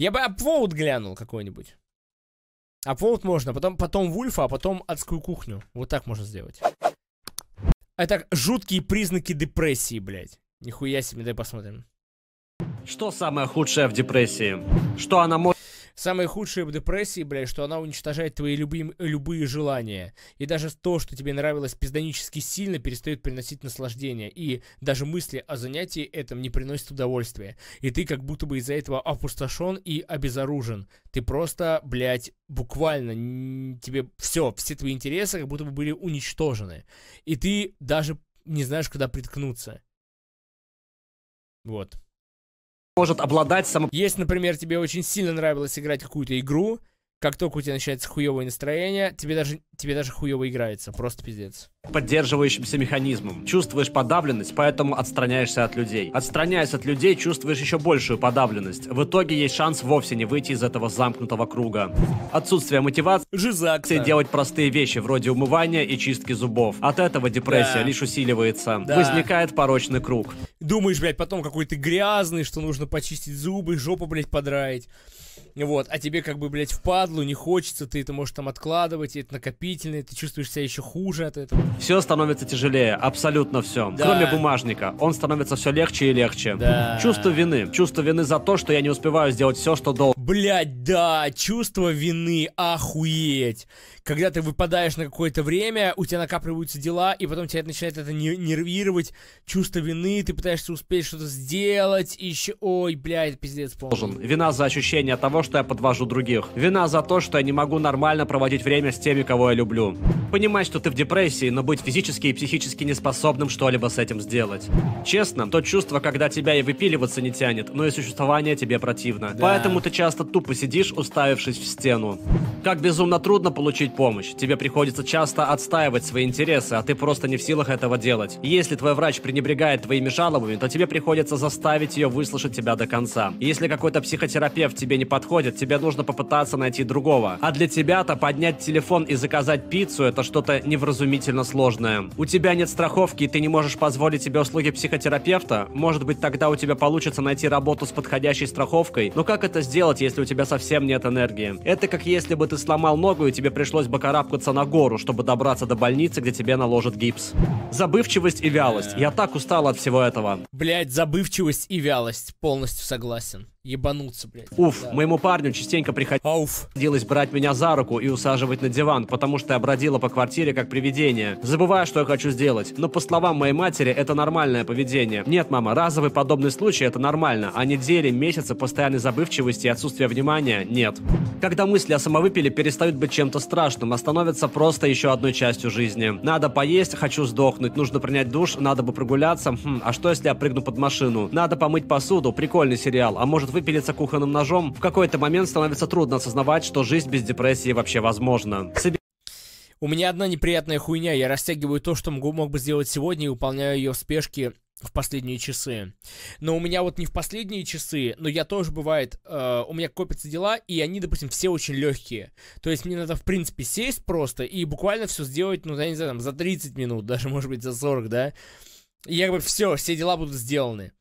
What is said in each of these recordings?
Я бы апвоут глянул какой-нибудь. Апвоут можно, потом, потом Вульфа, а потом адскую кухню. Вот так можно сделать. Это а жуткие признаки депрессии, блядь. Нихуя себе, дай посмотрим. Что самое худшее в депрессии? Что она может... Самое худшее в депрессии, блядь, что она уничтожает твои любим, любые желания. И даже то, что тебе нравилось пизданически сильно, перестает приносить наслаждение. И даже мысли о занятии этом не приносят удовольствия. И ты как будто бы из-за этого опустошен и обезоружен. Ты просто, блядь, буквально тебе все, все твои интересы как будто бы были уничтожены. И ты даже не знаешь, куда приткнуться. Вот может обладать самым... Если, например, тебе очень сильно нравилось играть какую-то игру, как только у тебя начинается хуевое настроение, тебе даже, тебе даже хуево играется. Просто пиздец. Поддерживающимся механизмом. Чувствуешь подавленность, поэтому отстраняешься от людей. Отстраняясь от людей, чувствуешь еще большую подавленность. В итоге есть шанс вовсе не выйти из этого замкнутого круга. Отсутствие мотивации Жизак, да. делать простые вещи, вроде умывания и чистки зубов. От этого депрессия да. лишь усиливается. Да. Возникает порочный круг. Думаешь, блядь, потом какой ты грязный, что нужно почистить зубы, жопу, блядь, подраить. Вот, а тебе как бы, блядь, впадлу, не хочется, ты это можешь там откладывать, это накопительное, ты чувствуешь себя еще хуже от этого. Все становится тяжелее, абсолютно все. Да. Кроме бумажника, он становится все легче и легче. Да. Чувство вины, чувство вины за то, что я не успеваю сделать все, что должен. Блядь, да, чувство вины, охуеть когда ты выпадаешь на какое-то время, у тебя накапливаются дела, и потом тебя начинает это нервировать, чувство вины, ты пытаешься успеть что-то сделать, и еще... Ой, блядь, пиздец полный. Вина за ощущение того, что я подвожу других. Вина за то, что я не могу нормально проводить время с теми, кого я люблю. Понимать, что ты в депрессии, но быть физически и психически неспособным что-либо с этим сделать. Честно, то чувство, когда тебя и выпиливаться не тянет, но и существование тебе противно. Да. Поэтому ты часто тупо сидишь, уставившись в стену. Как безумно трудно получить получить помощь. Тебе приходится часто отстаивать свои интересы, а ты просто не в силах этого делать. Если твой врач пренебрегает твоими жалобами, то тебе приходится заставить ее выслушать тебя до конца. Если какой-то психотерапевт тебе не подходит, тебе нужно попытаться найти другого. А для тебя-то поднять телефон и заказать пиццу – это что-то невразумительно сложное. У тебя нет страховки, и ты не можешь позволить себе услуги психотерапевта? Может быть, тогда у тебя получится найти работу с подходящей страховкой? Но как это сделать, если у тебя совсем нет энергии? Это как если бы ты сломал ногу, и тебе пришлось пришлось бы карабкаться на гору, чтобы добраться до больницы, где тебе наложат гипс. Забывчивость и вялость. Я так устал от всего этого. Блять, забывчивость и вялость. Полностью согласен ебануться, блядь. Уф, да. моему парню частенько приходилось а брать меня за руку и усаживать на диван, потому что я бродила по квартире как привидение, забывая, что я хочу сделать. Но по словам моей матери, это нормальное поведение. Нет, мама, разовый подобный случай это нормально, а недели, месяцы постоянной забывчивости и отсутствия внимания нет. Когда мысли о самовыпиле перестают быть чем-то страшным, а становятся просто еще одной частью жизни. Надо поесть, хочу сдохнуть, нужно принять душ, надо бы прогуляться, хм, а что если я прыгну под машину? Надо помыть посуду, прикольный сериал, а может может выпилиться кухонным ножом, в какой-то момент становится трудно осознавать, что жизнь без депрессии вообще возможна. У меня одна неприятная хуйня. Я растягиваю то, что могу, мог бы сделать сегодня, и выполняю ее в спешке в последние часы. Но у меня вот не в последние часы, но я тоже бывает, э, у меня копятся дела, и они, допустим, все очень легкие. То есть мне надо, в принципе, сесть просто и буквально все сделать, ну, я не знаю, там, за 30 минут, даже, может быть, за 40, да. И я как бы все, все дела будут сделаны.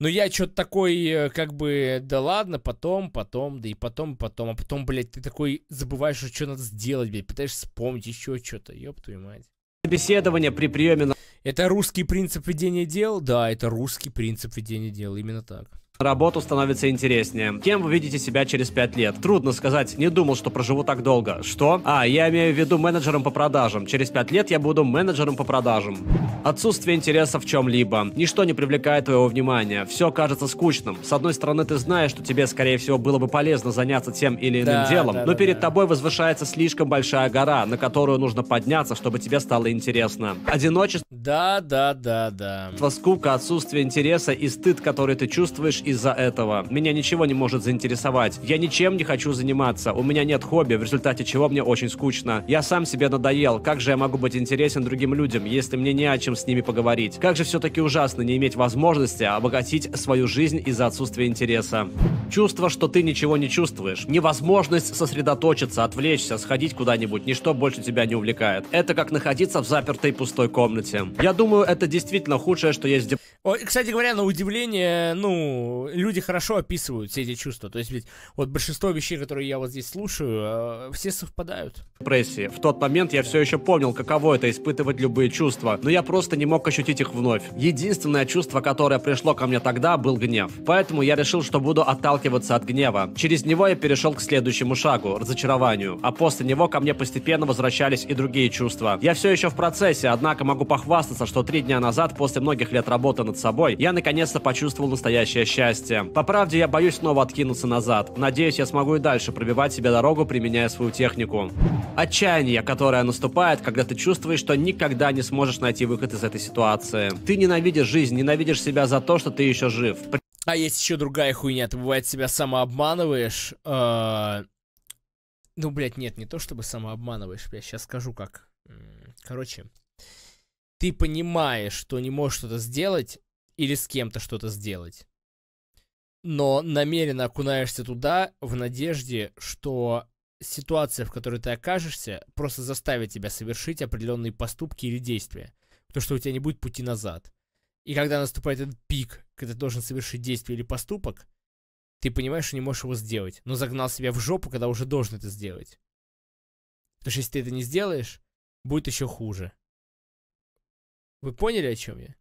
Но ну, я что-то такой, э, как бы, да ладно, потом, потом, да и потом, потом. А потом, блядь, ты такой забываешь, что, что надо сделать, блядь, пытаешься вспомнить еще что-то, ёб твою мать. Собеседование при приеме на... Это русский принцип ведения дел? Да, это русский принцип ведения дел, именно так работу становится интереснее. Кем вы видите себя через 5 лет? Трудно сказать, не думал, что проживу так долго. Что? А, я имею в виду менеджером по продажам. Через 5 лет я буду менеджером по продажам. Отсутствие интереса в чем-либо. Ничто не привлекает твоего внимания. Все кажется скучным. С одной стороны, ты знаешь, что тебе, скорее всего, было бы полезно заняться тем или иным да, делом, да, но да, перед да. тобой возвышается слишком большая гора, на которую нужно подняться, чтобы тебе стало интересно. Одиночество. Да, да, да, да. Скука, отсутствие интереса и стыд, который ты чувствуешь, из-за этого. Меня ничего не может заинтересовать. Я ничем не хочу заниматься. У меня нет хобби, в результате чего мне очень скучно. Я сам себе надоел. Как же я могу быть интересен другим людям, если мне не о чем с ними поговорить? Как же все-таки ужасно не иметь возможности обогатить свою жизнь из-за отсутствия интереса. Чувство, что ты ничего не чувствуешь. Невозможность сосредоточиться, отвлечься, сходить куда-нибудь. Ничто больше тебя не увлекает. Это как находиться в запертой пустой комнате. Я думаю, это действительно худшее, что есть Кстати говоря, на удивление, ну, люди хорошо описывают все эти чувства. То есть ведь вот большинство вещей, которые я вот здесь слушаю, э, все совпадают. Депрессии. В тот момент я все еще помнил, каково это испытывать любые чувства, но я просто не мог ощутить их вновь. Единственное чувство, которое пришло ко мне тогда, был гнев. Поэтому я решил, что буду отталкиваться от гнева. Через него я перешел к следующему шагу – разочарованию. А после него ко мне постепенно возвращались и другие чувства. Я все еще в процессе, однако могу похвастаться, что три дня назад, после многих лет работы над собой, я наконец-то почувствовал настоящее счастье счастья. По правде, я боюсь снова откинуться назад. Надеюсь, я смогу и дальше пробивать себе дорогу, применяя свою технику. Отчаяние, которое наступает, когда ты чувствуешь, что никогда не сможешь найти выход из этой ситуации. Ты ненавидишь жизнь, ненавидишь себя за то, что ты еще жив. А есть еще другая хуйня, ты бывает себя самообманываешь. А, ну, блядь, нет, не то чтобы самообманываешь, блядь, сейчас скажу как. Короче, ты понимаешь, что не можешь что-то сделать или с кем-то что-то сделать но намеренно окунаешься туда в надежде, что ситуация, в которой ты окажешься, просто заставит тебя совершить определенные поступки или действия, потому что у тебя не будет пути назад. И когда наступает этот пик, когда ты должен совершить действие или поступок, ты понимаешь, что не можешь его сделать, но загнал себя в жопу, когда уже должен это сделать. Потому что если ты это не сделаешь, будет еще хуже. Вы поняли, о чем я?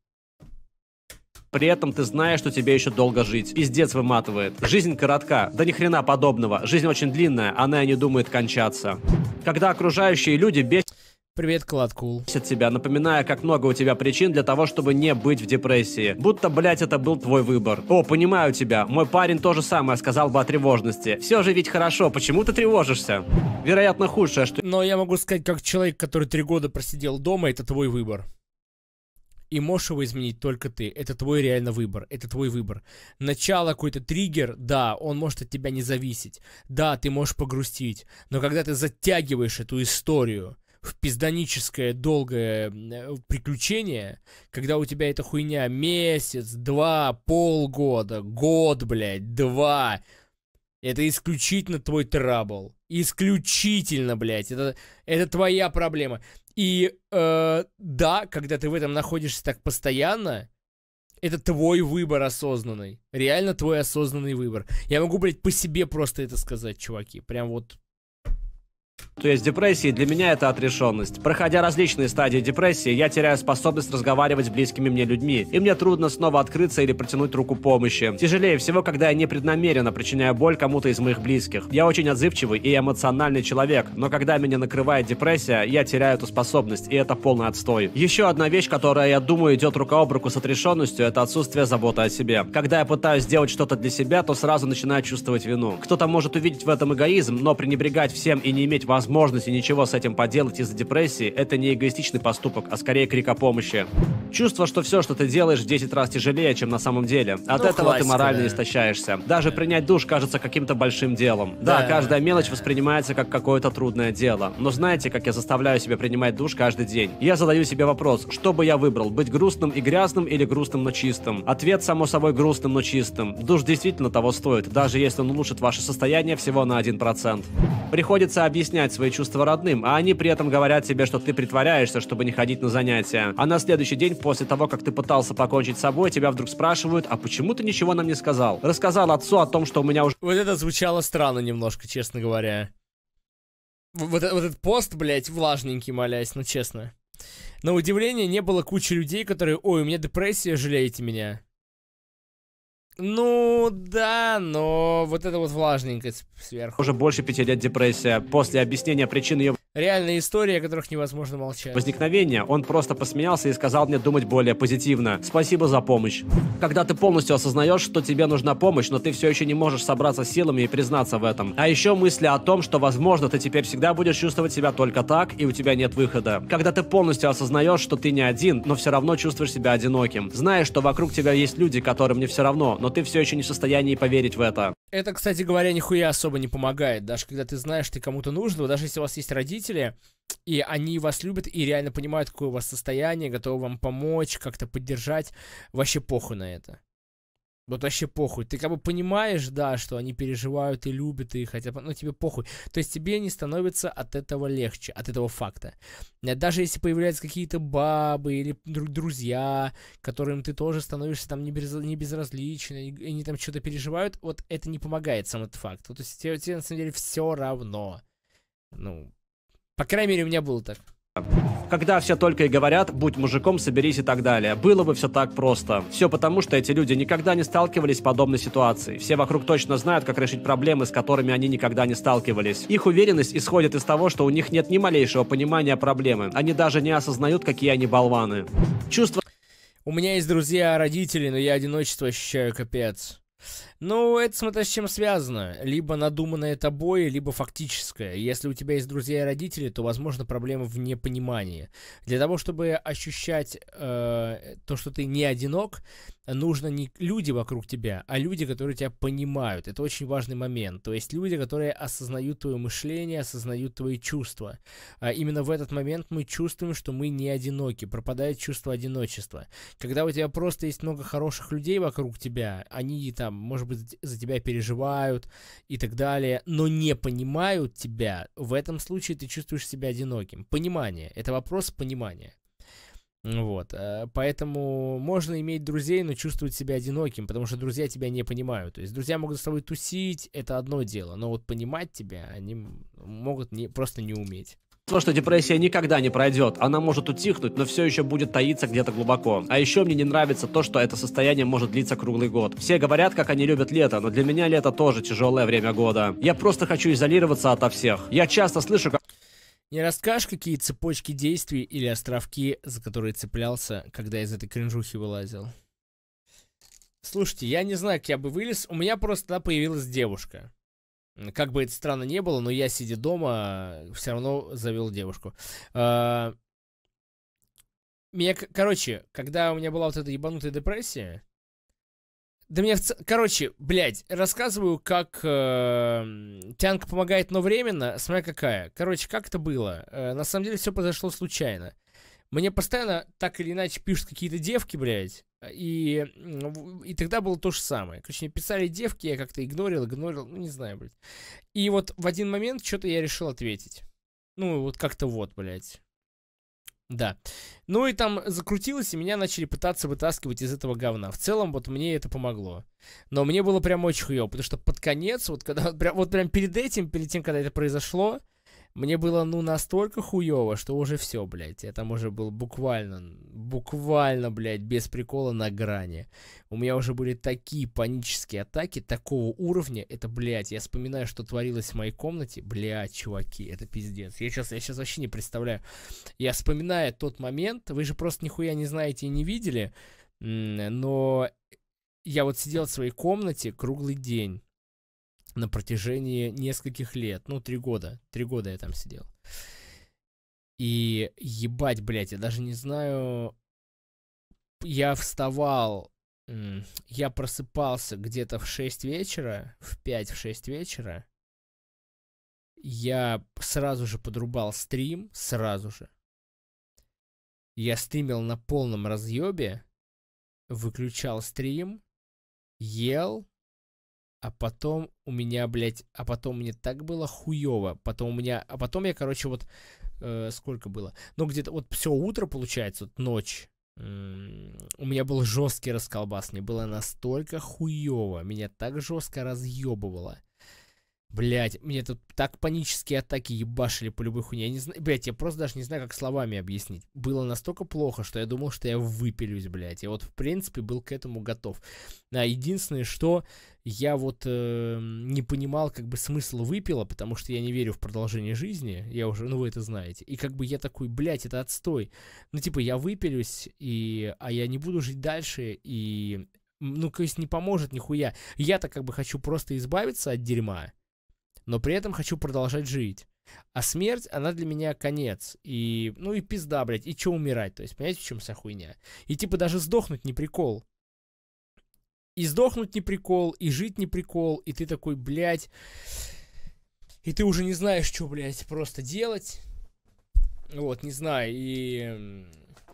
При этом ты знаешь, что тебе еще долго жить. Пиздец выматывает. Жизнь коротка. Да ни хрена подобного. Жизнь очень длинная, она и не думает кончаться. Когда окружающие люди бесят... Привет, Кладкул. Cool. тебя, напоминая, как много у тебя причин для того, чтобы не быть в депрессии. Будто, блять, это был твой выбор. О, понимаю тебя. Мой парень то же самое сказал бы о тревожности. Все же ведь хорошо, почему ты тревожишься? Вероятно, худшее, что... Но я могу сказать, как человек, который три года просидел дома, это твой выбор и можешь его изменить только ты. Это твой реально выбор, это твой выбор. Начало, какой-то триггер, да, он может от тебя не зависеть, да, ты можешь погрустить, но когда ты затягиваешь эту историю в пизданическое долгое э, приключение, когда у тебя эта хуйня месяц, два, полгода, год, блядь, два, это исключительно твой трабл. Исключительно, блядь. Это, это твоя проблема. И э, да, когда ты в этом находишься так постоянно, это твой выбор осознанный. Реально твой осознанный выбор. Я могу, блядь, по себе просто это сказать, чуваки. Прям вот то есть депрессии для меня это отрешенность. Проходя различные стадии депрессии, я теряю способность разговаривать с близкими мне людьми, и мне трудно снова открыться или протянуть руку помощи. Тяжелее всего, когда я непреднамеренно причиняю боль кому-то из моих близких. Я очень отзывчивый и эмоциональный человек, но когда меня накрывает депрессия, я теряю эту способность, и это полный отстой. Еще одна вещь, которая, я думаю, идет рука об руку с отрешенностью, это отсутствие заботы о себе. Когда я пытаюсь сделать что-то для себя, то сразу начинаю чувствовать вину. Кто-то может увидеть в этом эгоизм, но пренебрегать всем и не иметь возможности ничего с этим поделать из-за депрессии, это не эгоистичный поступок, а скорее крик о помощи. Чувство, что все, что ты делаешь, в 10 раз тяжелее, чем на самом деле. От ну, этого классика, ты морально да. истощаешься. Даже принять душ кажется каким-то большим делом. Да, да каждая мелочь воспринимается как какое-то трудное дело. Но знаете, как я заставляю себя принимать душ каждый день? Я задаю себе вопрос, что бы я выбрал, быть грустным и грязным или грустным, но чистым? Ответ, само собой, грустным, но чистым. Душ действительно того стоит, даже если он улучшит ваше состояние всего на 1%. Приходится объяснять объяснять свои чувства родным, а они при этом говорят тебе, что ты притворяешься, чтобы не ходить на занятия. А на следующий день, после того, как ты пытался покончить с собой, тебя вдруг спрашивают, а почему ты ничего нам не сказал? Рассказал отцу о том, что у меня уже... Вот это звучало странно немножко, честно говоря. Вот, э, вот этот пост, блядь, влажненький, молясь, ну честно. На удивление не было кучи людей, которые «Ой, у меня депрессия, жалеете меня». Ну да, но вот это вот влажненькость сверху. Уже больше пяти лет депрессия. После объяснения причин ее реальные истории, о которых невозможно молчать. Возникновение. Он просто посмеялся и сказал мне думать более позитивно. Спасибо за помощь. Когда ты полностью осознаешь, что тебе нужна помощь, но ты все еще не можешь собраться силами и признаться в этом. А еще мысли о том, что, возможно, ты теперь всегда будешь чувствовать себя только так, и у тебя нет выхода. Когда ты полностью осознаешь, что ты не один, но все равно чувствуешь себя одиноким. Знаешь, что вокруг тебя есть люди, которым не все равно, но ты все еще не в состоянии поверить в это. Это, кстати говоря, нихуя особо не помогает. Даже когда ты знаешь, ты кому-то нужен, даже если у вас есть родители, и они вас любят и реально понимают, какое у вас состояние, готовы вам помочь, как-то поддержать, вообще похуй на это. Вот вообще похуй. Ты как бы понимаешь, да, что они переживают и любят, и бы, ну тебе похуй. То есть тебе не становится от этого легче, от этого факта. Э, даже если появляются какие-то бабы или друзья, которым ты тоже становишься там не, без, не безразличен, они, они там что-то переживают, вот это не помогает сам этот факт. то есть тебе, тебе на самом деле все равно. Ну, по крайней мере, у меня было так. Когда все только и говорят «будь мужиком, соберись» и так далее. Было бы все так просто. Все потому, что эти люди никогда не сталкивались с подобной ситуацией. Все вокруг точно знают, как решить проблемы, с которыми они никогда не сталкивались. Их уверенность исходит из того, что у них нет ни малейшего понимания проблемы. Они даже не осознают, какие они болваны. Чувство... У меня есть друзья-родители, но я одиночество ощущаю капец. Ну, это смотря с чем связано. Либо надуманное тобой, либо фактическое. Если у тебя есть друзья и родители, то, возможно, проблема в непонимании. Для того, чтобы ощущать э, то, что ты не одинок, нужно не люди вокруг тебя, а люди, которые тебя понимают. Это очень важный момент. То есть люди, которые осознают твое мышление, осознают твои чувства. А именно в этот момент мы чувствуем, что мы не одиноки. Пропадает чувство одиночества. Когда у тебя просто есть много хороших людей вокруг тебя, они там, может быть, за тебя переживают и так далее, но не понимают тебя, в этом случае ты чувствуешь себя одиноким. Понимание. Это вопрос понимания. Ну вот, э, поэтому можно иметь друзей, но чувствовать себя одиноким, потому что друзья тебя не понимают. То есть друзья могут с тобой тусить, это одно дело, но вот понимать тебя они могут не, просто не уметь. То, что депрессия никогда не пройдет. Она может утихнуть, но все еще будет таиться где-то глубоко. А еще мне не нравится то, что это состояние может длиться круглый год. Все говорят, как они любят лето, но для меня лето тоже тяжелое время года. Я просто хочу изолироваться ото всех. Я часто слышу, как... Не расскажешь, какие цепочки действий или островки, за которые цеплялся, когда из этой кринжухи вылазил? Слушайте, я не знаю, как я бы вылез. У меня просто тогда появилась девушка. Как бы это странно не было, но я, сидя дома, все равно завел девушку. А, меня, короче, когда у меня была вот эта ебанутая депрессия, да мне в ц... Короче, блядь, рассказываю, как э, эм, Тянка помогает, но временно. Смотри, какая. Короче, как это было? Э, на самом деле все произошло случайно. Мне постоянно так или иначе пишут какие-то девки, блядь. И, и тогда было то же самое. Короче, мне писали девки, я как-то игнорил, игнорил, ну не знаю, блядь. И вот в один момент что-то я решил ответить. Ну, вот как-то вот, блядь. Да. Ну и там закрутилось, и меня начали пытаться вытаскивать из этого говна. В целом, вот мне это помогло. Но мне было прям очень хуёво, потому что под конец, вот когда вот прям перед этим, перед тем, когда это произошло, мне было, ну, настолько хуево, что уже все, блядь. Я там уже был буквально, буквально, блядь, без прикола на грани. У меня уже были такие панические атаки такого уровня. Это, блядь, я вспоминаю, что творилось в моей комнате. Блядь, чуваки, это пиздец. Я сейчас, я сейчас вообще не представляю. Я вспоминаю тот момент, вы же просто нихуя не знаете и не видели, но я вот сидел в своей комнате круглый день на протяжении нескольких лет. Ну, три года. Три года я там сидел. И ебать, блядь, я даже не знаю... Я вставал, я просыпался где-то в 6 вечера, в 5-6 в вечера. Я сразу же подрубал стрим, сразу же. Я стримил на полном разъебе, выключал стрим, ел, а потом у меня, блядь, а потом мне так было хуево. Потом у меня, а потом я, короче, вот э, сколько было? Ну, где-то вот все утро, получается, вот ночь. у меня был жесткий расколбас, мне было настолько хуево, меня так жестко разъебывало. Блять, мне тут так панические атаки ебашили по любой хуйне. Я не знаю, блять, я просто даже не знаю, как словами объяснить. Было настолько плохо, что я думал, что я выпилюсь, блять. Я вот, в принципе, был к этому готов. А единственное, что я вот э, не понимал, как бы, смысл выпила, потому что я не верю в продолжение жизни. Я уже, ну, вы это знаете. И как бы я такой, блять, это отстой. Ну, типа, я выпилюсь, и, а я не буду жить дальше, и... Ну, то есть не поможет нихуя. Я-то как бы хочу просто избавиться от дерьма но при этом хочу продолжать жить. А смерть, она для меня конец. И, ну и пизда, блядь, и чё умирать? То есть, понимаете, в чем вся хуйня? И типа даже сдохнуть не прикол. И сдохнуть не прикол, и жить не прикол, и ты такой, блядь, и ты уже не знаешь, что, блядь, просто делать. Вот, не знаю, и...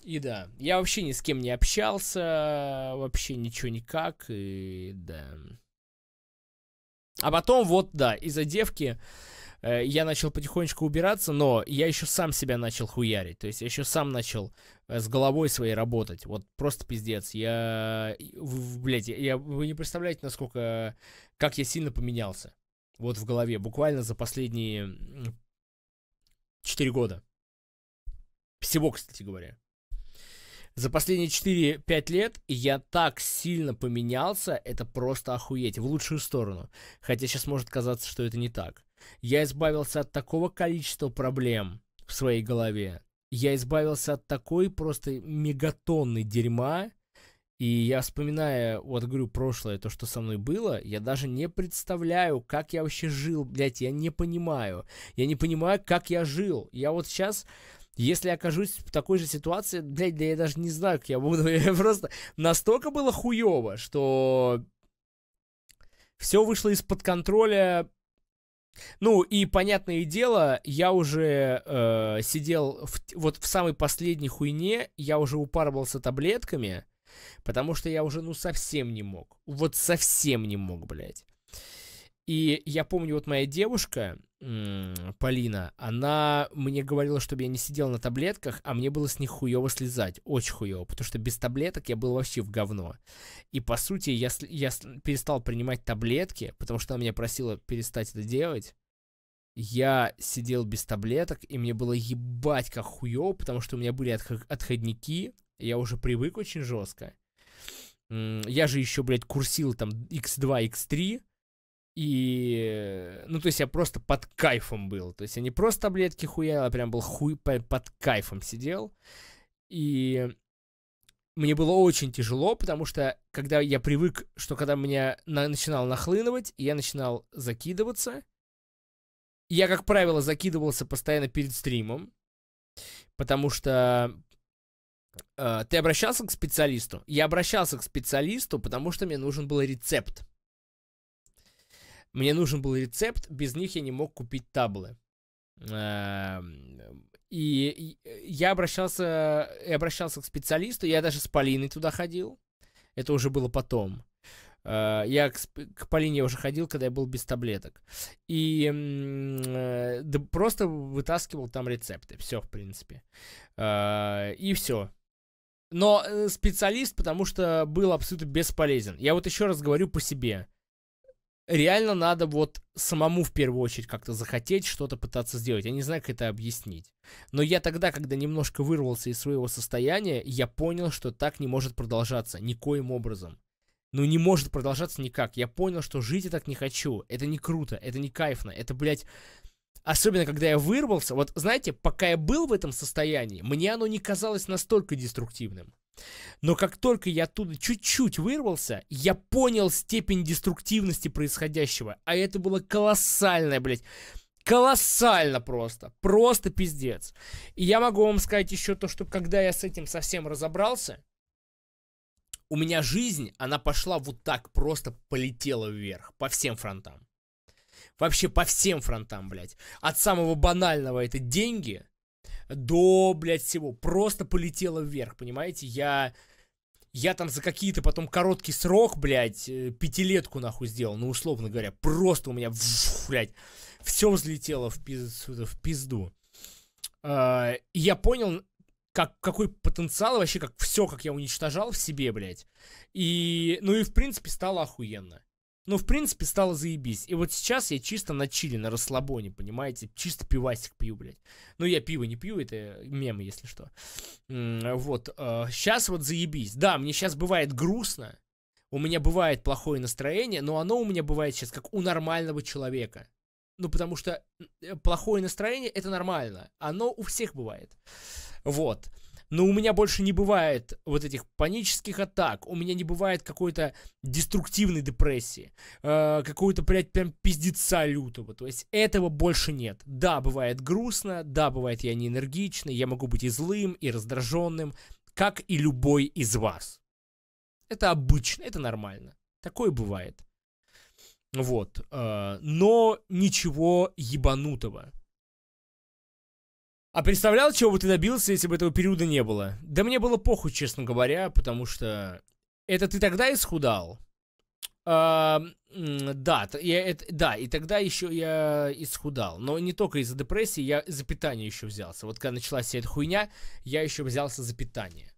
И да, я вообще ни с кем не общался, вообще ничего никак, и да... А потом вот, да, из-за девки э, я начал потихонечку убираться, но я еще сам себя начал хуярить. То есть я еще сам начал э, с головой своей работать. Вот просто пиздец. Я, в блядь, я, вы не представляете, насколько, как я сильно поменялся. Вот в голове. Буквально за последние 4 года. Всего, кстати говоря. За последние 4-5 лет я так сильно поменялся, это просто охуеть, в лучшую сторону. Хотя сейчас может казаться, что это не так. Я избавился от такого количества проблем в своей голове. Я избавился от такой просто мегатонной дерьма. И я вспоминая, вот говорю, прошлое, то, что со мной было, я даже не представляю, как я вообще жил, блядь, я не понимаю. Я не понимаю, как я жил. Я вот сейчас если я окажусь в такой же ситуации, блядь, да я даже не знаю, как я буду. Я просто настолько было хуево, что все вышло из-под контроля. Ну, и понятное дело, я уже э, сидел в, вот в самой последней хуйне, я уже упарывался таблетками, потому что я уже, ну, совсем не мог. Вот совсем не мог, блядь. И я помню, вот моя девушка, Полина, она мне говорила, чтобы я не сидел на таблетках, а мне было с них хуево слезать, очень хуево, потому что без таблеток я был вообще в говно. И по сути я, я перестал принимать таблетки, потому что она меня просила перестать это делать. Я сидел без таблеток, и мне было ебать как хуево, потому что у меня были отходники, я уже привык очень жестко. Я же еще, блядь, курсил там X2, X3, и, ну, то есть я просто под кайфом был. То есть я не просто таблетки хуял, а прям был хуй под кайфом сидел. И мне было очень тяжело, потому что когда я привык, что когда меня на, начинал нахлынывать, я начинал закидываться. Я, как правило, закидывался постоянно перед стримом, потому что э, ты обращался к специалисту. Я обращался к специалисту, потому что мне нужен был рецепт. Мне нужен был рецепт, без них я не мог купить таблы. Эм, и я обращался, я обращался к специалисту, я даже с Полиной туда ходил. Это уже было потом. Э, я к, к Полине уже ходил, когда я был без таблеток. И э, да, просто вытаскивал там рецепты. Все, в принципе. Э, и все. Но специалист, потому что был абсолютно бесполезен. Я вот еще раз говорю по себе реально надо вот самому в первую очередь как-то захотеть что-то пытаться сделать. Я не знаю, как это объяснить. Но я тогда, когда немножко вырвался из своего состояния, я понял, что так не может продолжаться никоим образом. Ну не может продолжаться никак. Я понял, что жить я так не хочу. Это не круто, это не кайфно. Это, блядь, особенно когда я вырвался. Вот знаете, пока я был в этом состоянии, мне оно не казалось настолько деструктивным. Но как только я оттуда чуть-чуть вырвался, я понял степень деструктивности происходящего. А это было колоссальное, блядь. Колоссально просто. Просто пиздец. И я могу вам сказать еще то, что когда я с этим совсем разобрался, у меня жизнь, она пошла вот так, просто полетела вверх, по всем фронтам. Вообще по всем фронтам, блядь. От самого банального это деньги – до, блядь, всего. Просто полетело вверх, понимаете? Я... Я там за какие-то потом короткий срок, блядь, э, пятилетку нахуй сделал, ну, условно говоря. Просто у меня, блядь, все взлетело в, пиз, в пизду. А, и я понял, как, какой потенциал вообще, как все, как я уничтожал в себе, блядь. И, ну и, в принципе, стало охуенно. Ну, в принципе, стало заебись. И вот сейчас я чисто на чили, на расслабоне, понимаете? Чисто пивасик пью, блядь. Ну, я пиво не пью, это мемы, если что. Вот. Сейчас э, вот заебись. Да, мне сейчас бывает грустно. У меня бывает плохое настроение, но оно у меня бывает сейчас как у нормального человека. Ну, потому что э, плохое настроение — это нормально. Оно у всех бывает. Вот но у меня больше не бывает вот этих панических атак, у меня не бывает какой-то деструктивной депрессии, э, какой-то, прям пиздеца лютого. То есть этого больше нет. Да, бывает грустно, да, бывает я не энергичный, я могу быть и злым, и раздраженным, как и любой из вас. Это обычно, это нормально. Такое бывает. Вот. Э, но ничего ебанутого. А представлял, чего бы ты добился, если бы этого периода не было? Да мне было похуй, честно говоря, потому что... Это ты тогда исхудал? А, да, я, это, да, и тогда еще я исхудал. Но не только из-за депрессии, я за питание еще взялся. Вот когда началась вся эта хуйня, я еще взялся за питание.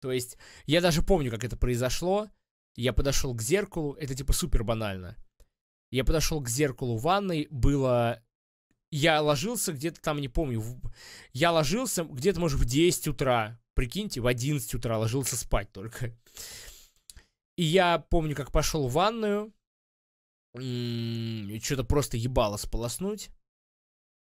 То есть, я даже помню, как это произошло. Я подошел к зеркалу, это типа супер банально. Я подошел к зеркалу в ванной, было я ложился где-то там, не помню, в... я ложился где-то, может, в 10 утра. Прикиньте, в 11 утра ложился спать только. И я помню, как пошел в ванную, что-то просто ебало сполоснуть.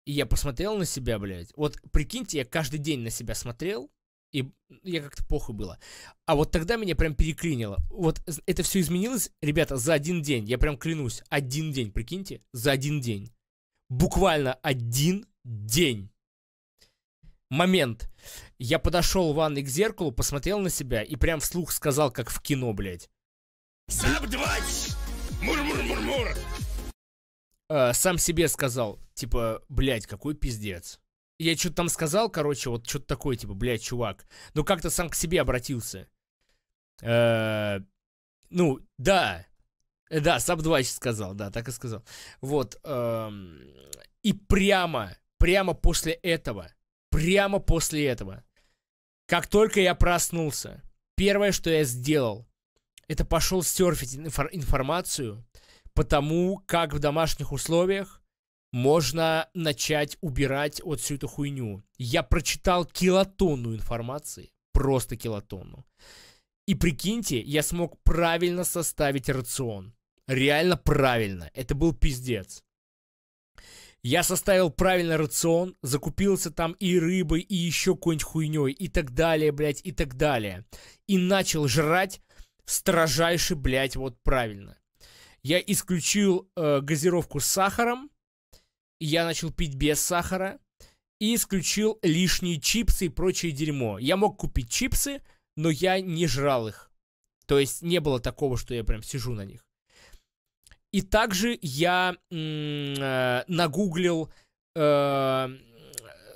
И я посмотрел на себя, блядь. Вот прикиньте, я каждый день на себя смотрел, и я как-то похуй было. А вот тогда меня прям переклинило. Вот это все изменилось, ребята, за один день. Я прям клянусь, один день, прикиньте, за один день буквально один день. Момент. Я подошел в ванной к зеркалу, посмотрел на себя и прям вслух сказал, как в кино, блядь. Сап Мур-мур-мур-мур! Э, сам себе сказал, типа, блядь, какой пиздец. Я что-то там сказал, короче, вот что-то такое, типа, блядь, чувак. Ну, как-то сам к себе обратился. Э, ну, да, Э, да, Саб 2 сказал, да, так и сказал. Вот. Эм, и прямо, прямо после этого, прямо после этого, как только я проснулся, первое, что я сделал, это пошел серфить инфор- информацию по тому, как в домашних условиях можно начать убирать вот всю эту хуйню. Я прочитал килотонну информации, просто килотонну. И прикиньте, я смог правильно составить рацион реально правильно. Это был пиздец. Я составил правильный рацион, закупился там и рыбой, и еще какой-нибудь хуйней, и так далее, блядь, и так далее. И начал жрать строжайше, блядь, вот правильно. Я исключил э, газировку с сахаром, я начал пить без сахара, и исключил лишние чипсы и прочее дерьмо. Я мог купить чипсы, но я не жрал их. То есть не было такого, что я прям сижу на них. И также я э, нагуглил, э,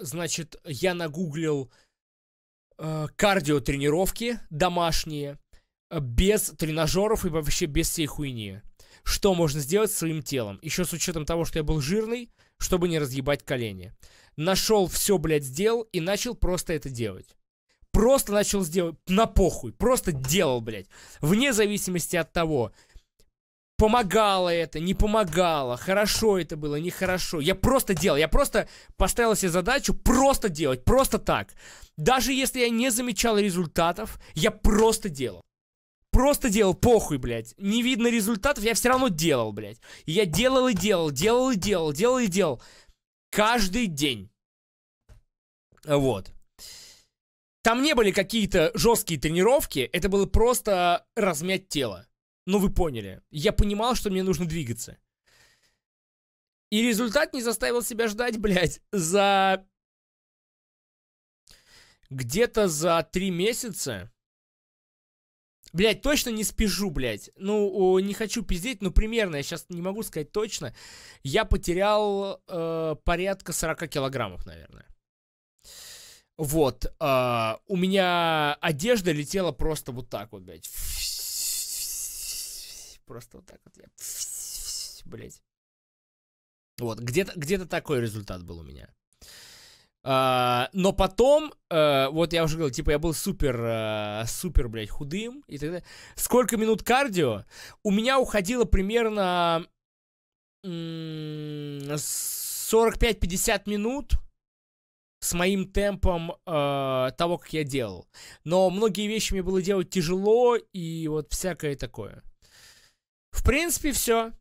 значит, я нагуглил э, кардиотренировки домашние э, без тренажеров и вообще без всей хуйни. Что можно сделать своим телом? Еще с учетом того, что я был жирный, чтобы не разъебать колени. Нашел все, блядь, сделал и начал просто это делать. Просто начал сделать, на похуй, просто делал, блядь. Вне зависимости от того, помогало это, не помогало, хорошо это было, нехорошо. Я просто делал, я просто поставил себе задачу просто делать, просто так. Даже если я не замечал результатов, я просто делал. Просто делал, похуй, блядь. Не видно результатов, я все равно делал, блядь. я делал и делал, делал и делал, делал и делал. Каждый день. Вот. Там не были какие-то жесткие тренировки, это было просто размять тело. Ну, вы поняли. Я понимал, что мне нужно двигаться. И результат не заставил себя ждать, блядь, за... Где-то за три месяца. Блядь, точно не спешу, блядь. Ну, о, не хочу пиздеть, но примерно, я сейчас не могу сказать точно. Я потерял э, порядка 40 килограммов, наверное. Вот. Э, у меня одежда летела просто вот так вот, блядь Просто вот так вот я... Блять. Вот, где-то где, -то, такой результат был у меня. А, но потом, э, вот я уже говорил, типа я был супер, э, супер, блядь, худым и так далее. Сколько минут кардио? У меня уходило примерно 45-50 минут с моим темпом э, того, как я делал. Но многие вещи мне было делать тяжело и вот всякое такое. В принципе, все.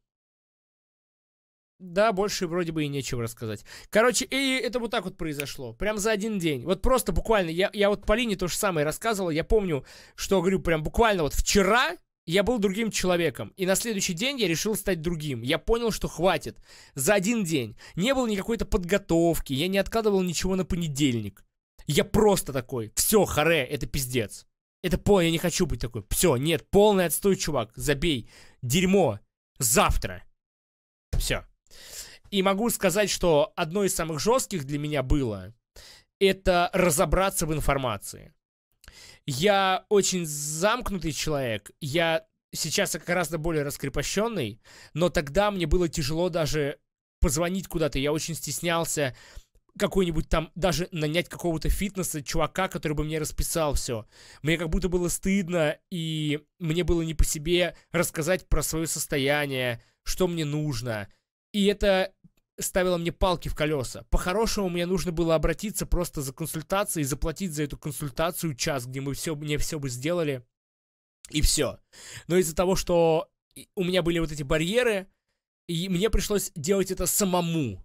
Да, больше вроде бы и нечего рассказать. Короче, и это вот так вот произошло. Прям за один день. Вот просто буквально, я, я вот Полине то же самое рассказывал. Я помню, что говорю, прям буквально вот вчера я был другим человеком. И на следующий день я решил стать другим. Я понял, что хватит. За один день. Не было никакой-то подготовки. Я не откладывал ничего на понедельник. Я просто такой. Все, харе, это пиздец. Это пол, я не хочу быть такой. Все, нет, полный отстой, чувак, забей дерьмо завтра. Все. И могу сказать, что одно из самых жестких для меня было это разобраться в информации. Я очень замкнутый человек, я сейчас гораздо более раскрепощенный, но тогда мне было тяжело даже позвонить куда-то, я очень стеснялся какой-нибудь там, даже нанять какого-то фитнеса, чувака, который бы мне расписал все. Мне как будто было стыдно, и мне было не по себе рассказать про свое состояние, что мне нужно. И это ставило мне палки в колеса. По-хорошему, мне нужно было обратиться просто за консультацией, заплатить за эту консультацию час, где мы все, мне все бы сделали, и все. Но из-за того, что у меня были вот эти барьеры, и мне пришлось делать это самому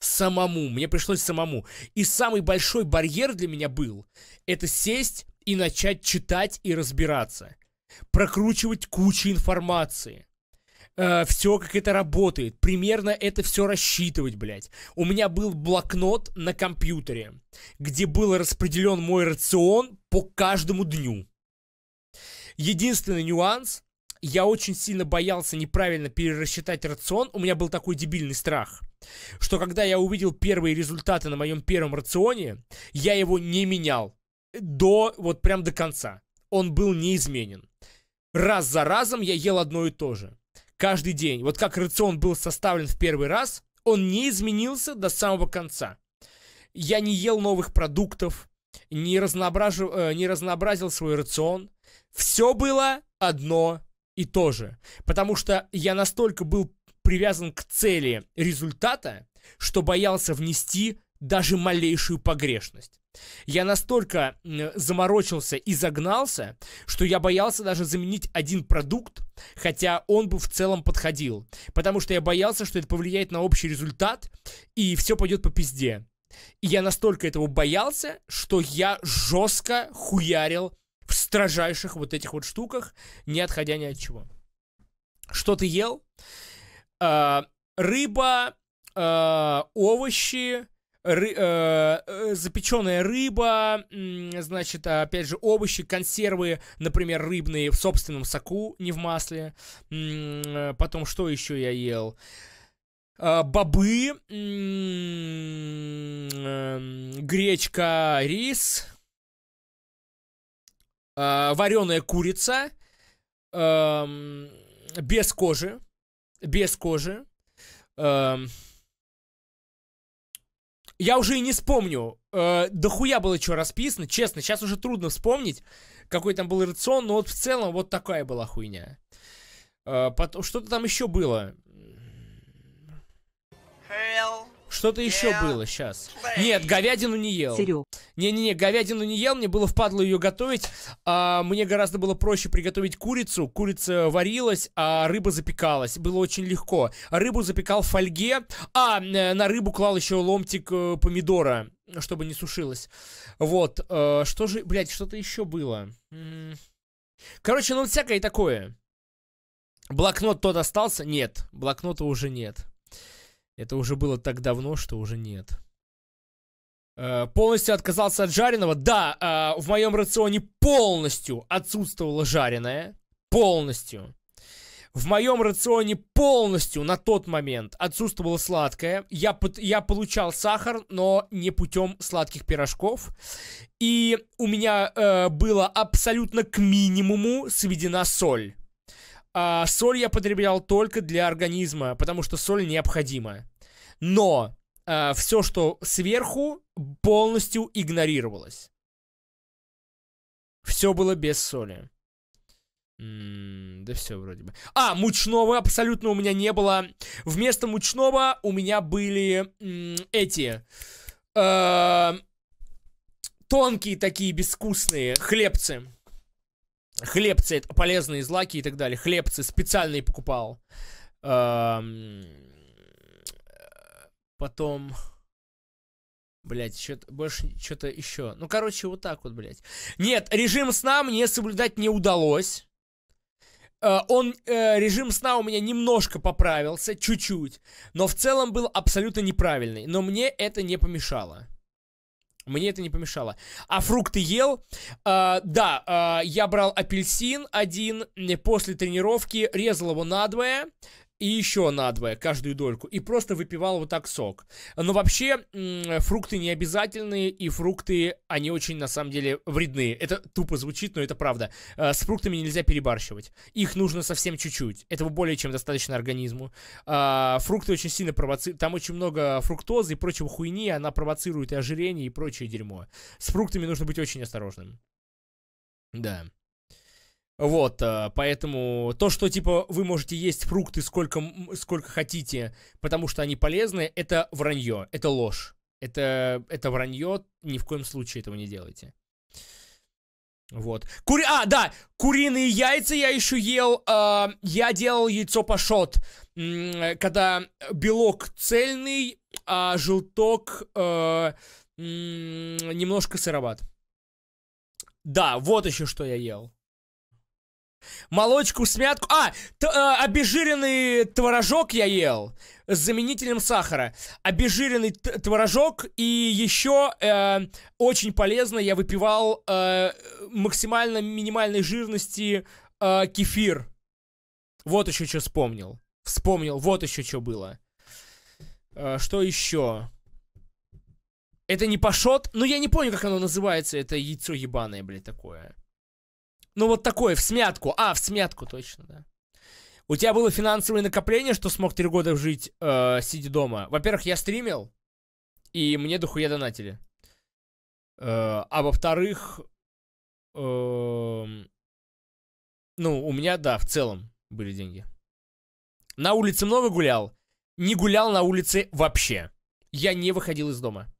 самому, мне пришлось самому. И самый большой барьер для меня был это сесть и начать читать и разбираться. Прокручивать кучу информации. Э, все, как это работает. Примерно это все рассчитывать, блядь. У меня был блокнот на компьютере, где был распределен мой рацион по каждому дню. Единственный нюанс, я очень сильно боялся неправильно перерасчитать рацион. У меня был такой дебильный страх, что когда я увидел первые результаты на моем первом рационе, я его не менял до, вот прям до конца. Он был неизменен. Раз за разом я ел одно и то же. Каждый день. Вот как рацион был составлен в первый раз, он не изменился до самого конца. Я не ел новых продуктов, не, разнообразил, э, не разнообразил свой рацион. Все было одно и тоже. Потому что я настолько был привязан к цели результата, что боялся внести даже малейшую погрешность. Я настолько заморочился и загнался, что я боялся даже заменить один продукт, хотя он бы в целом подходил. Потому что я боялся, что это повлияет на общий результат, и все пойдет по пизде. И я настолько этого боялся, что я жестко хуярил в строжайших вот этих вот штуках, не отходя ни от чего. Что ты ел? Э, рыба, э, овощи, ры, а, э, запеченная рыба, значит, опять же, овощи, консервы, например, рыбные в собственном соку, не в масле. Э, потом, что еще я ел? Бобы, э, гречка, рис, Э, вареная курица э, без кожи, без кожи. Э, я уже и не вспомню. Э, дохуя было что расписано, честно. Сейчас уже трудно вспомнить, какой там был рацион, но вот в целом вот такая была хуйня. Э, потом, что-то там еще было. Hell что-то еще было сейчас. Нет, говядину не ел. Серег. Не-не-не, говядину не ел, мне было впадло ее готовить. А, мне гораздо было проще приготовить курицу. Курица варилась, а рыба запекалась. Было очень легко. Рыбу запекал в фольге, а э, на рыбу клал еще ломтик э, помидора, чтобы не сушилась. Вот, а, что же, блядь, что-то еще было. Короче, ну всякое такое. Блокнот тот остался? Нет, блокнота уже нет. Это уже было так давно, что уже нет. Э, полностью отказался от жареного? Да, э, в моем рационе полностью отсутствовало жареное. Полностью. В моем рационе полностью на тот момент отсутствовало сладкое. Я, я получал сахар, но не путем сладких пирожков. И у меня э, было абсолютно к минимуму сведена соль. А соль я потреблял только для организма, потому что соль необходима но э, все, что сверху, полностью игнорировалось. Все было без соли. М м-м, -м, да все вроде бы. А, мучного абсолютно у меня не было. Вместо мучного у меня были м эти... Э, тонкие такие безвкусные хлебцы. Хлебцы, это полезные злаки и так далее. Хлебцы специальные покупал. Эм, Потом... Блять, что-то больше, что-то еще. Ну, короче, вот так вот, блять. Нет, режим сна мне соблюдать не удалось. Э, он, э, режим сна у меня немножко поправился, чуть-чуть. Но в целом был абсолютно неправильный. Но мне это не помешало. Мне это не помешало. А фрукты ел. А, да, а, я брал апельсин один после тренировки, резал его надвое, и еще надвое каждую дольку, и просто выпивал вот так сок. Но вообще фрукты не обязательные, и фрукты, они очень на самом деле вредные. Это тупо звучит, но это правда. Э, с фруктами нельзя перебарщивать. Их нужно совсем чуть-чуть. Этого более чем достаточно организму. А, фрукты очень сильно провоцируют. Там очень много фруктозы и прочего хуйни, она провоцирует и ожирение, и прочее дерьмо. С фруктами нужно быть очень осторожным. Да. Вот, э, поэтому то, что, типа, вы можете есть фрукты сколько, сколько хотите, потому что они полезны, это вранье, это ложь. Это, это вранье, ни в коем случае этого не делайте. Вот. Кури... А, да, куриные яйца я еще ел. Э, я делал яйцо пашот, когда белок цельный, а желток э, немножко сыроват. Да, вот еще что я ел. Молочку, смятку. А, э, обезжиренный творожок я ел с заменителем сахара. Обезжиренный творожок и еще э, очень полезно я выпивал э, максимально минимальной жирности э, кефир. Вот еще что вспомнил. Вспомнил, вот еще что было. Э, что еще? Это не пашот, но ну, я не помню, как оно называется. Это яйцо ебаное, блядь, такое. Ну вот такое, в смятку. А, в смятку, точно, да. У тебя было финансовое накопление, что смог три года жить, э, сидя дома. Во-первых, я стримил, и мне дохуя донатили. Э, а во-вторых, э, ну, у меня, да, в целом были деньги. На улице много гулял. Не гулял на улице вообще. Я не выходил из дома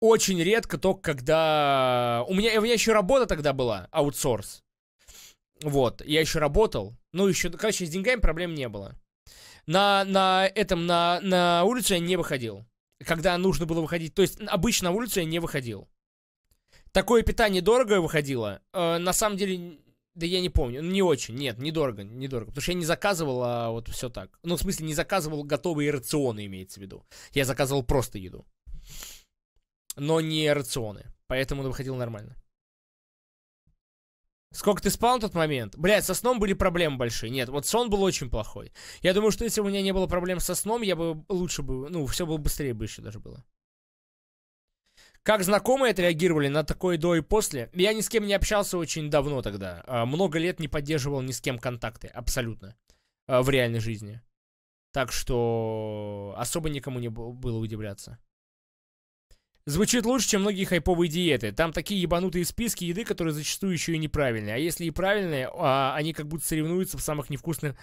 очень редко, только когда... У меня, у меня еще работа тогда была, аутсорс. Вот, я еще работал. Ну, еще, ну, короче, с деньгами проблем не было. На, на этом, на, на улицу я не выходил. Когда нужно было выходить. То есть, обычно на улицу я не выходил. Такое питание дорогое выходило. Э, на самом деле, да я не помню. Не очень. Нет, недорого, недорого. Потому что я не заказывал, а вот все так. Ну, в смысле, не заказывал готовые рационы, имеется в виду. Я заказывал просто еду но не рационы. Поэтому он выходил нормально. Сколько ты спал на тот момент? Блядь, со сном были проблемы большие. Нет, вот сон был очень плохой. Я думаю, что если бы у меня не было проблем со сном, я бы лучше бы... Ну, все было быстрее бы еще даже было. Как знакомые отреагировали на такое до и после? Я ни с кем не общался очень давно тогда. А, много лет не поддерживал ни с кем контакты. Абсолютно. А, в реальной жизни. Так что особо никому не было удивляться. Звучит лучше, чем многие хайповые диеты. Там такие ебанутые списки еды, которые зачастую еще и неправильные. А если и правильные, а, они как будто соревнуются в самых невкусных...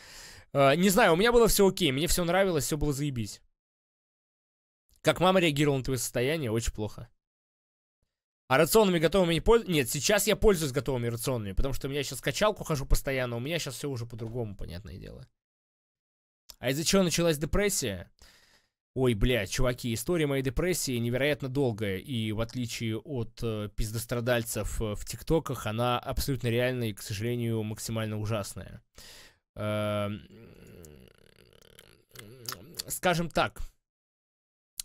А, не знаю, у меня было все окей, мне все нравилось, все было заебись. Как мама реагировала на твое состояние? Очень плохо. А рационными готовыми не пользуюсь? Нет, сейчас я пользуюсь готовыми рационными, потому что у меня сейчас качалку хожу постоянно, у меня сейчас все уже по-другому, понятное дело. А из-за чего началась депрессия? Депрессия. Ой, блядь, чуваки, история моей депрессии невероятно долгая, и в отличие от э, пиздострадальцев э, в ТикТоках, она абсолютно реальная и, к сожалению, максимально ужасная. Э, скажем так,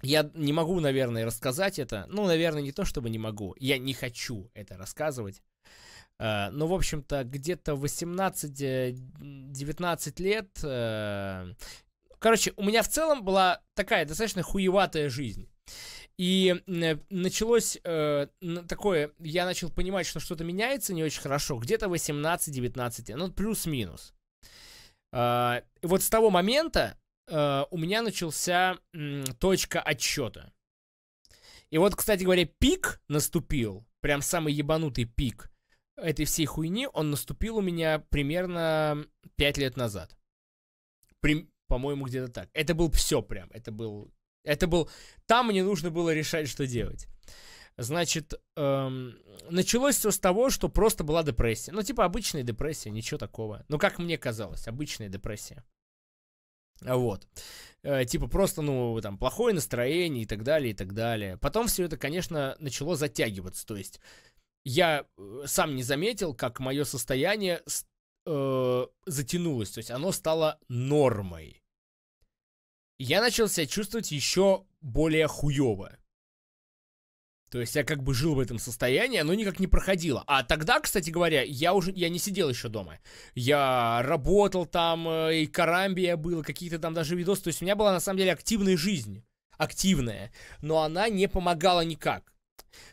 я не могу, наверное, рассказать это. Ну, наверное, не то, чтобы не могу. Я не хочу это рассказывать. Э, но, в общем-то, где-то 18-19 э, лет э, Короче, у меня в целом была такая достаточно хуеватая жизнь. И э, началось э, такое, я начал понимать, что что-то меняется не очень хорошо, где-то 18-19, ну плюс-минус. Э, вот с того момента э, у меня начался э, точка отсчета. И вот, кстати говоря, пик наступил, прям самый ебанутый пик этой всей хуйни, он наступил у меня примерно 5 лет назад. При, по-моему, где-то так. Это был все прям. Это был... Это был... Там мне нужно было решать, что делать. Значит, эм, началось все с того, что просто была депрессия. Ну, типа, обычная депрессия, ничего такого. Ну, как мне казалось, обычная депрессия. Вот. Э, типа просто, ну, там, плохое настроение и так далее, и так далее. Потом все это, конечно, начало затягиваться. То есть я э, сам не заметил, как мое состояние э, затянулось. То есть оно стало нормой я начал себя чувствовать еще более хуево. То есть я как бы жил в этом состоянии, оно никак не проходило. А тогда, кстати говоря, я уже я не сидел еще дома. Я работал там, э, и Карамбия был, какие-то там даже видосы. То есть у меня была на самом деле активная жизнь. Активная. Но она не помогала никак.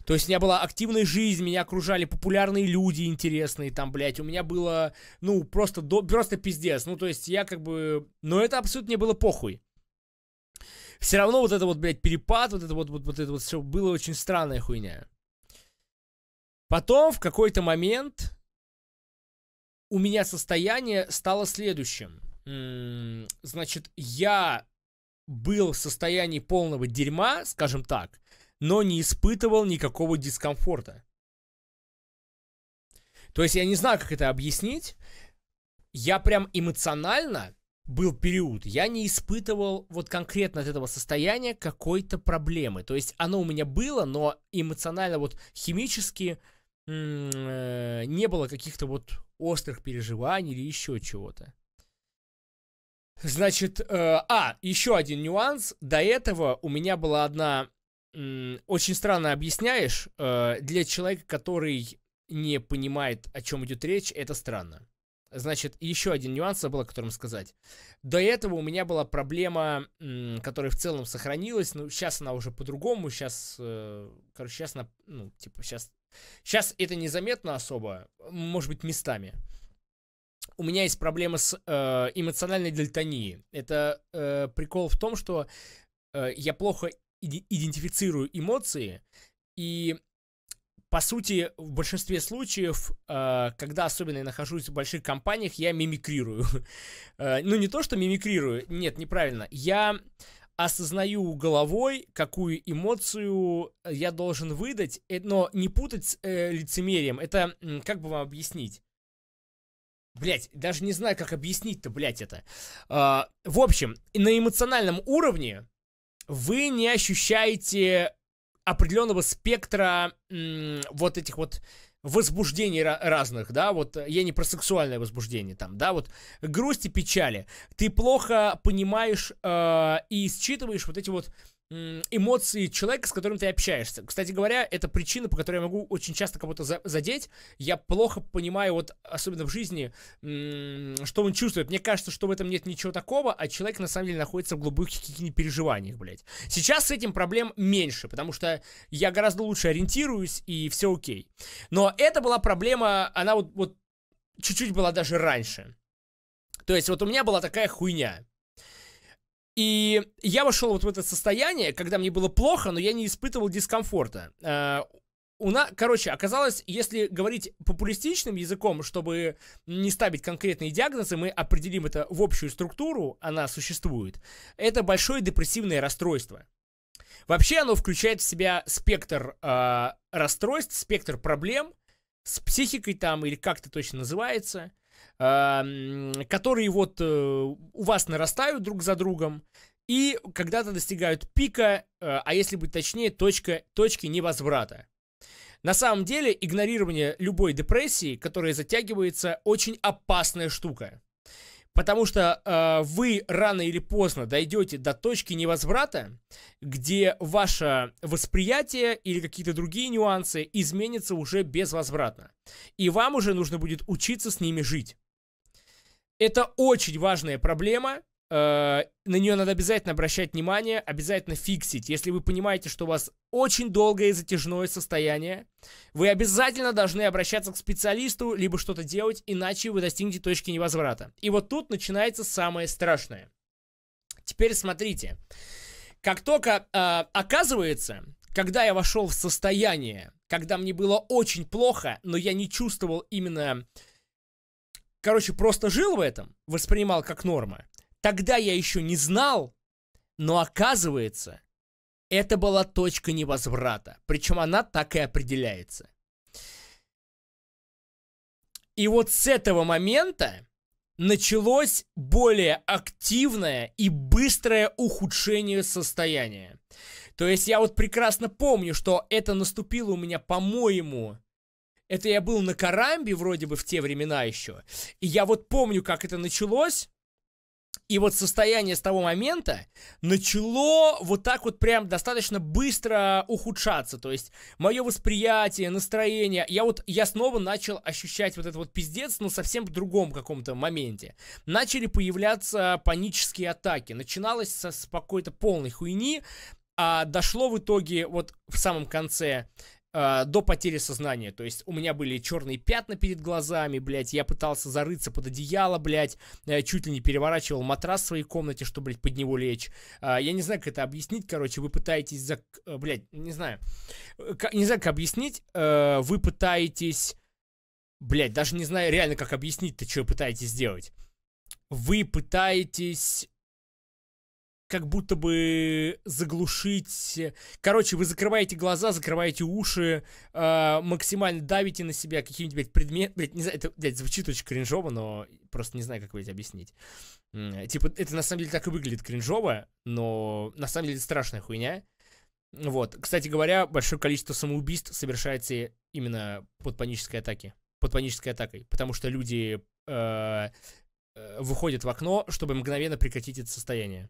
То есть у меня была активная жизнь, меня окружали популярные люди интересные там, блядь. У меня было, ну, просто, до, просто пиздец. Ну, то есть я как бы... Но это абсолютно не было похуй все равно вот это вот, блядь, перепад, вот это вот, вот, вот это вот все было очень странная хуйня. Потом в какой-то момент у меня состояние стало следующим. Значит, я был в состоянии полного дерьма, скажем так, но не испытывал никакого дискомфорта. То есть я не знаю, как это объяснить. Я прям эмоционально был период, я не испытывал вот конкретно от этого состояния какой-то проблемы. То есть оно у меня было, но эмоционально вот химически э, не было каких-то вот острых переживаний или еще чего-то. Значит, э, а, еще один нюанс. До этого у меня была одна... очень странно объясняешь. Э, для человека, который не понимает, о чем идет речь, это странно. Значит, еще один нюанс забыл, о котором сказать. До этого у меня была проблема, которая в целом сохранилась. но сейчас она уже по-другому. Сейчас, э, короче, сейчас, она, ну, типа, сейчас... Сейчас это незаметно особо. Может быть, местами. У меня есть проблема с э, эмоциональной дельтонией. Это э, прикол в том, что э, я плохо идентифицирую эмоции, и по сути, в большинстве случаев, э, когда особенно я нахожусь в больших компаниях, я мимикрирую. э, ну, не то, что мимикрирую, нет, неправильно. Я осознаю головой, какую эмоцию я должен выдать, э, но не путать с э, лицемерием. Это, как бы вам объяснить? Блять, даже не знаю, как объяснить-то, блять, это. Э, в общем, на эмоциональном уровне вы не ощущаете определенного спектра вот этих вот возбуждений разных, да, вот э, я не про сексуальное возбуждение там, да, вот грусть и печали. Ты плохо понимаешь э, и считываешь вот эти вот эмоции человека, с которым ты общаешься. Кстати говоря, это причина, по которой я могу очень часто кого-то за задеть. Я плохо понимаю, вот особенно в жизни, что он чувствует. Мне кажется, что в этом нет ничего такого, а человек на самом деле находится в глубоких каких-нибудь переживаниях, блядь. Сейчас с этим проблем меньше, потому что я гораздо лучше ориентируюсь, и все окей. Но это была проблема, она вот, вот чуть-чуть была даже раньше. То есть вот у меня была такая хуйня. И я вошел вот в это состояние, когда мне было плохо, но я не испытывал дискомфорта. Э, у нас, короче, оказалось, если говорить популистичным языком, чтобы не ставить конкретные диагнозы, мы определим это в общую структуру, она существует. Это большое депрессивное расстройство. Вообще оно включает в себя спектр э, расстройств, спектр проблем с психикой там или как это точно называется – а, которые вот э, у вас нарастают друг за другом и когда-то достигают пика, а, а если быть точнее, точка, точки невозврата. На самом деле, игнорирование любой депрессии, которая затягивается, очень опасная штука. Потому что э, вы рано или поздно дойдете до точки невозврата, где ваше восприятие или какие-то другие нюансы изменятся уже безвозвратно. И вам уже нужно будет учиться с ними жить. Это очень важная проблема, Э, на нее надо обязательно обращать внимание, обязательно фиксить. Если вы понимаете, что у вас очень долгое и затяжное состояние, вы обязательно должны обращаться к специалисту, либо что-то делать, иначе вы достигнете точки невозврата. И вот тут начинается самое страшное. Теперь смотрите. Как только э, оказывается, когда я вошел в состояние, когда мне было очень плохо, но я не чувствовал именно Короче, просто жил в этом, воспринимал как норма. Тогда я еще не знал, но оказывается, это была точка невозврата. Причем она так и определяется. И вот с этого момента началось более активное и быстрое ухудшение состояния. То есть я вот прекрасно помню, что это наступило у меня, по-моему, это я был на Карамбе вроде бы в те времена еще. И я вот помню, как это началось. И вот состояние с того момента начало вот так вот прям достаточно быстро ухудшаться. То есть мое восприятие, настроение. Я вот, я снова начал ощущать вот этот вот пиздец, но совсем в другом каком-то моменте. Начали появляться панические атаки. Начиналось со какой-то полной хуйни. А дошло в итоге вот в самом конце а, до потери сознания. То есть у меня были черные пятна перед глазами, блядь, я пытался зарыться под одеяло, блядь, э, чуть ли не переворачивал матрас в своей комнате, чтобы, блядь, под него лечь. А, я не знаю, как это объяснить, короче, вы пытаетесь, зак... Э, блядь, не знаю, э, не знаю, как объяснить, вы пытаетесь, блядь, даже не знаю реально, как объяснить-то, что вы пытаетесь сделать. Вы пытаетесь как будто бы заглушить. Короче, вы закрываете глаза, закрываете уши, э, максимально давите на себя какие-нибудь блядь, предметы. Блядь, не знаю, это блядь, звучит очень кринжово, но просто не знаю, как это объяснить. Типа, это на самом деле так и выглядит кринжово, но на самом деле страшная хуйня. Вот. Кстати говоря, большое количество самоубийств совершается именно под панической атакой. Под панической атакой. Потому что люди а, э, выходят в окно, чтобы мгновенно прекратить это состояние.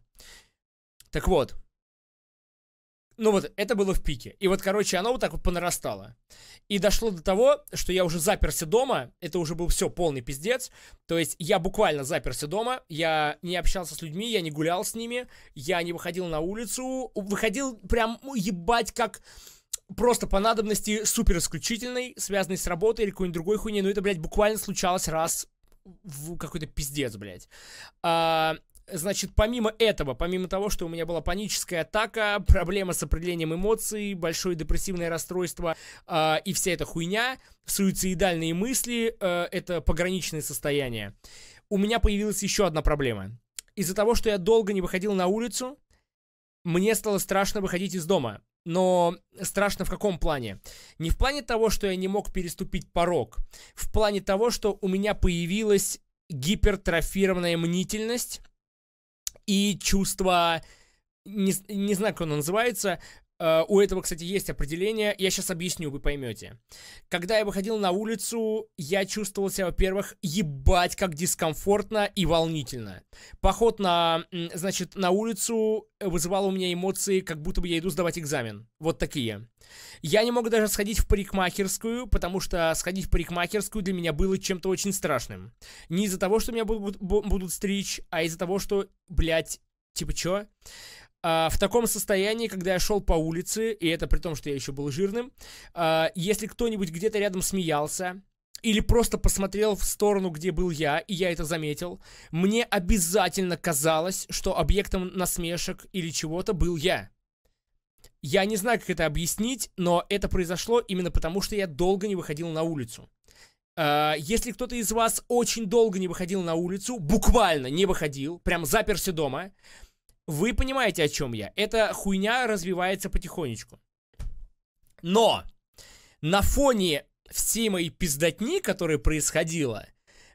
Так вот, ну вот, это было в пике. И вот, короче, оно вот так вот понарастало. И дошло до того, что я уже заперся дома, это уже был все полный пиздец. То есть я буквально заперся дома, я не общался с людьми, я не гулял с ними, я не выходил на улицу, выходил прям, ну, ебать, как просто по надобности супер исключительной, связанной с работой или какой-нибудь другой хуйней, но ну, это, блядь, буквально случалось раз в какой-то пиздец, блядь. А, Значит, помимо этого, помимо того, что у меня была паническая атака, проблема с определением эмоций, большое депрессивное расстройство э, и вся эта хуйня, суицидальные мысли, э, это пограничное состояние. У меня появилась еще одна проблема. Из-за того, что я долго не выходил на улицу, мне стало страшно выходить из дома. Но страшно в каком плане? Не в плане того, что я не мог переступить порог. В плане того, что у меня появилась гипертрофированная мнительность и чувство не, не знаю, как оно называется, Э, у этого, кстати, есть определение. Я сейчас объясню, вы поймете. Когда я выходил на улицу, я чувствовал себя, во-первых, ебать как дискомфортно и волнительно. Поход на, значит, на улицу вызывал у меня эмоции, как будто бы я иду сдавать экзамен. Вот такие. Я не мог даже сходить в парикмахерскую, потому что сходить в парикмахерскую для меня было чем-то очень страшным. Не из-за того, что меня будут, будут стричь, а из-за того, что, блядь, типа чё? А, в таком состоянии, когда я шел по улице, и это при том, что я еще был жирным, а, если кто-нибудь где-то рядом смеялся, или просто посмотрел в сторону, где был я, и я это заметил, мне обязательно казалось, что объектом насмешек или чего-то был я. Я не знаю, как это объяснить, но это произошло именно потому, что я долго не выходил на улицу. А, если кто-то из вас очень долго не выходил на улицу, буквально не выходил, прям заперся дома, вы понимаете, о чем я. Эта хуйня развивается потихонечку. Но на фоне всей моей пиздотни, которая происходила,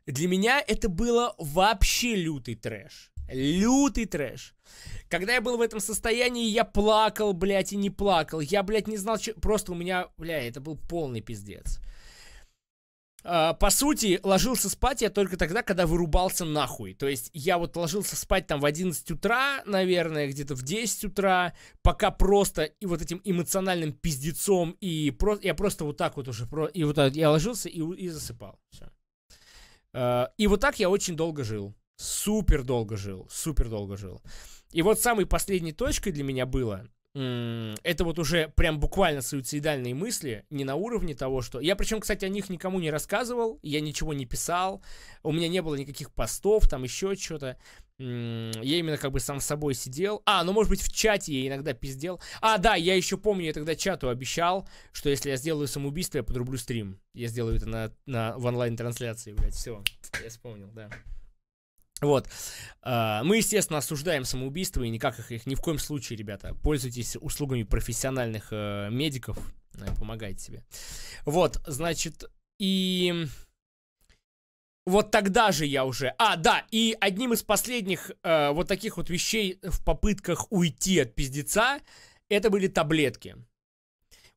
для меня это было вообще лютый трэш. Лютый трэш. Когда я был в этом состоянии, я плакал, блядь, и не плакал. Я, блядь, не знал, что... Просто у меня, бля, это был полный пиздец. А, по сути, ложился спать я только тогда, когда вырубался нахуй. То есть я вот ложился спать там в 11 утра, наверное, где-то в 10 утра, пока просто и вот этим эмоциональным пиздецом, и про... я просто вот так вот уже, про... и вот так я ложился и, и засыпал. Все. А, и вот так я очень долго жил. Супер долго жил, супер долго жил. И вот самой последней точкой для меня было, это вот уже прям буквально суицидальные мысли, не на уровне того, что... Я причем, кстати, о них никому не рассказывал, я ничего не писал, у меня не было никаких постов, там еще что-то. Я именно как бы сам с собой сидел. А, ну может быть в чате я иногда пиздел. А, да, я еще помню, я тогда чату обещал, что если я сделаю самоубийство, я подрублю стрим. Я сделаю это на, на, в онлайн-трансляции, блядь, все. Я вспомнил, да. Вот. А, мы, естественно, осуждаем самоубийство и никак их, ни в коем случае, ребята. Пользуйтесь услугами профессиональных э, медиков. Э, помогайте себе. Вот, значит, и... Вот тогда же я уже... А, да, и одним из последних э, вот таких вот вещей в попытках уйти от пиздеца, это были таблетки.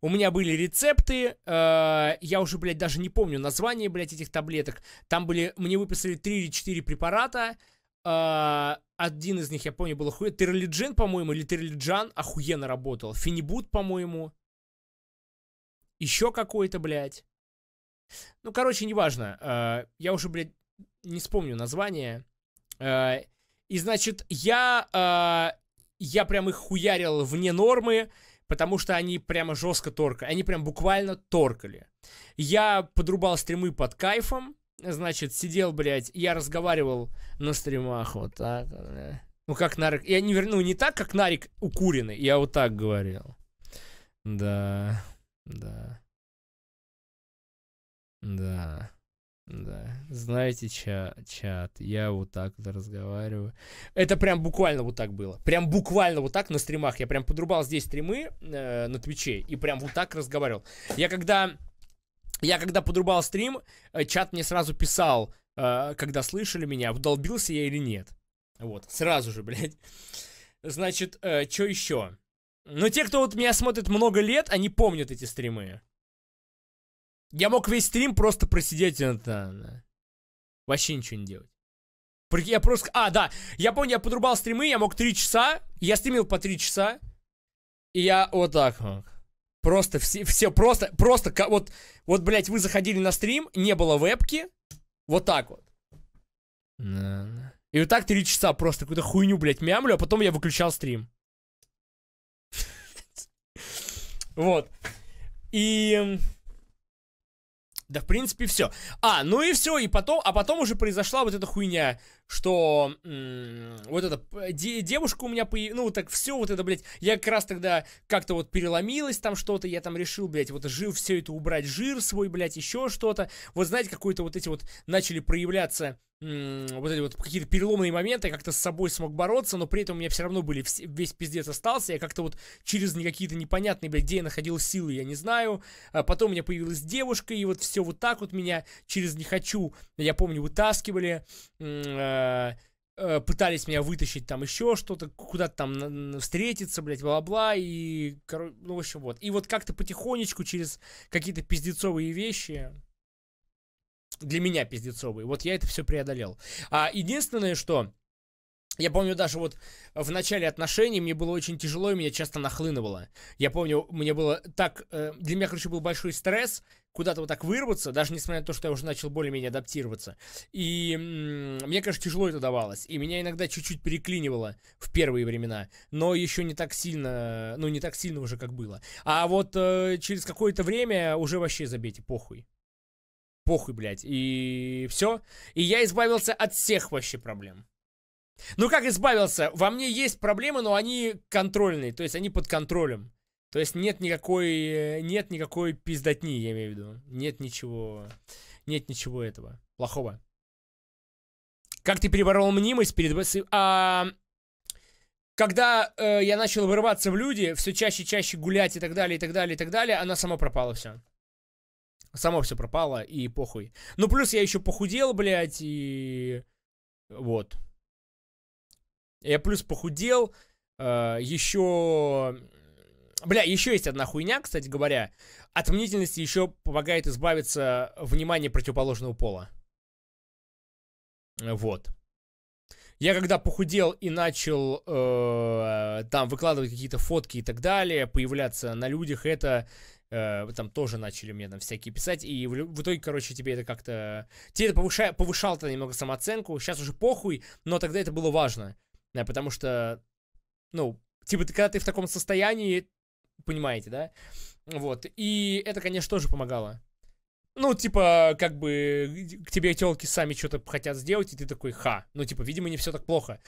У меня были рецепты, э, я уже, блядь, даже не помню название, блядь, этих таблеток. Там были, мне выписали 3 или 4 препарата. Э, один из них, я помню, был охуенно. Терлиджин, по-моему, или Терлиджан охуенно работал. Фенибут, по-моему. Еще какой-то, блядь. Ну, короче, неважно. Э, я уже, блядь, не вспомню название. Э, и, значит, я... Э, я прям их хуярил вне нормы потому что они прямо жестко торкали, они прям буквально торкали. Я подрубал стримы под кайфом, значит, сидел, блядь, я разговаривал на стримах вот так, э, Ну, как Нарик. Я не верну, не так, как Нарик укуренный. Я вот так говорил. Да. Да. Да. Да. Знаете, ча чат, я вот так вот разговариваю. Это прям буквально вот так было. Прям буквально вот так на стримах. Я прям подрубал здесь стримы э, на Твиче и прям вот так разговаривал. Я когда... Я когда подрубал стрим, э, чат мне сразу писал, э, когда слышали меня, вдолбился я или нет. Вот, сразу же, блядь. Значит, э, что еще? Но те, кто вот меня смотрит много лет, они помнят эти стримы. Я мог весь стрим просто просидеть это... Вообще ничего не делать. Я просто... А, да. Я помню, я подрубал стримы, я мог три часа. Я стримил по три часа. И я вот так вот. Просто все, все просто, просто, вот, вот, блядь, вы заходили на стрим, не было вебки, вот так вот. И вот так три часа просто какую-то хуйню, блядь, мямлю, а потом я выключал стрим. Вот. И... Да, в принципе, все. А, ну и все, и потом, а потом уже произошла вот эта хуйня, что вот эта э, девушка у меня появилась, ну, так все вот это, блядь, я как раз тогда как-то вот переломилась там что-то, я там решил, блядь, вот жил все это убрать, жир свой, блядь, еще что-то. Вот знаете, какой-то вот эти вот начали проявляться вот эти вот какие-то переломные моменты, я как-то с собой смог бороться, но при этом у меня все равно были весь пиздец остался, я как-то вот через какие-то непонятные, блядь, где я находил силы, я не знаю. А потом у меня появилась девушка, и вот все все вот так вот меня через «не хочу», я помню, вытаскивали, э, э, пытались меня вытащить там еще что-то, куда-то там встретиться, блядь, бла-бла, и, ну, в общем, вот. И вот как-то потихонечку через какие-то пиздецовые вещи, для меня пиздецовые, вот я это все преодолел. А единственное, что я помню даже вот в начале отношений мне было очень тяжело, и меня часто нахлынывало. Я помню, мне было так... Э, для меня, короче, был большой стресс куда-то вот так вырваться, даже несмотря на то, что я уже начал более-менее адаптироваться. И мне, конечно, тяжело это давалось. И меня иногда чуть-чуть переклинивало в первые времена, но еще не так сильно, ну, не так сильно уже, как было. А вот э, через какое-то время уже вообще забейте, похуй. Похуй, блядь. И все. И я избавился от всех вообще проблем. Ну как избавился? Во мне есть проблемы, но они контрольные, то есть они под контролем. То есть нет никакой, э, нет никакой пиздотни, я имею в виду. Нет ничего, нет ничего этого плохого. Как ты переборол мнимость перед... А, когда э, я начал вырываться в люди, все чаще и чаще гулять и так далее, и так далее, и так далее, она сама пропала все. Само все пропало, и похуй. Ну, плюс я еще похудел, блядь, и... Вот. Я плюс похудел, э, а, еще... Бля, еще есть одна хуйня, кстати говоря. От мнительности еще помогает избавиться внимания противоположного пола. Вот. Я когда похудел и начал э, там выкладывать какие-то фотки и так далее, появляться на людях, это э, там тоже начали мне там всякие писать, и в, в итоге, короче, тебе это как-то... Тебе это повышало, повышало-то немного самооценку, сейчас уже похуй, но тогда это было важно. Э, потому что, ну, типа, ты, когда ты в таком состоянии, понимаете, да? Вот. И это, конечно, тоже помогало. Ну, типа, как бы к тебе телки сами что-то хотят сделать, и ты такой ха. Ну, типа, видимо, не все так плохо.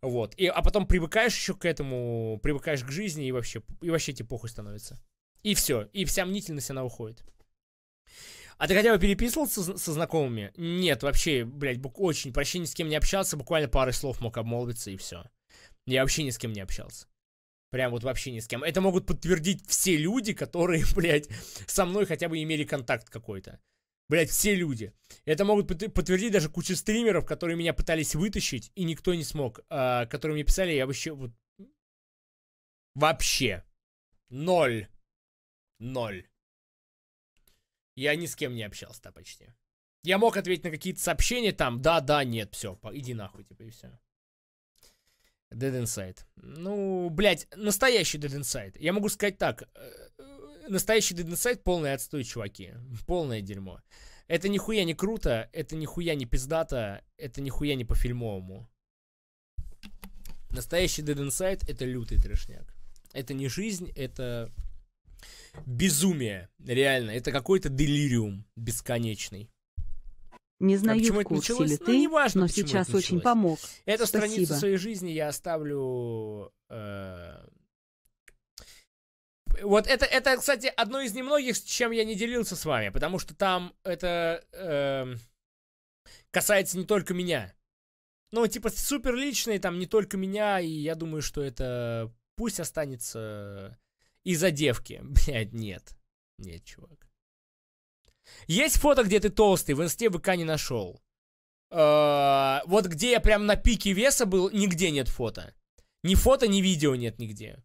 Вот. И, а потом привыкаешь еще к этому, привыкаешь к жизни, и вообще, и вообще тебе похуй становится. И все. И вся мнительность, она уходит. А ты хотя бы переписывался со, знакомыми? Нет, вообще, блядь, очень. Почти ни с кем не общался, буквально пары слов мог обмолвиться и все. Я вообще ни с кем не общался. Прям вот вообще ни с кем. Это могут подтвердить все люди, которые, блядь, со мной хотя бы имели контакт какой-то. Блядь, все люди. Это могут подтвердить даже куча стримеров, которые меня пытались вытащить, и никто не смог. А, которые мне писали, я вообще... Вот... Вообще. Ноль. Ноль. Я ни с кем не общался-то почти. Я мог ответить на какие-то сообщения там, да, да, нет, все, иди нахуй, типа, и все. Dead Inside. Ну, блядь, настоящий Dead Inside. Я могу сказать так, э, настоящий Dead Inside полный отстой, чуваки. Полное дерьмо. Это нихуя не круто, это нихуя не пиздато, это нихуя не по-фильмовому. Настоящий Dead Inside это лютый трешняк. Это не жизнь, это Безумие, реально. Это какой-то делириум бесконечный. Не знаю, а почему это началось? ли ты, ну, неважно, но сейчас это очень помог. Эту Спасибо. страницу своей жизни я оставлю... Э... Вот это, это, кстати, одно из немногих, с чем я не делился с вами, потому что там это э, касается не только меня. Ну, типа, супер личные, там не только меня, и я думаю, что это пусть останется из-за девки. Блядь, нет. Нет, чувак. Есть фото, где ты толстый, в инсте ВК не нашел. Э, вот где я прям на пике веса был, нигде нет фото. Ни фото, ни видео нет нигде.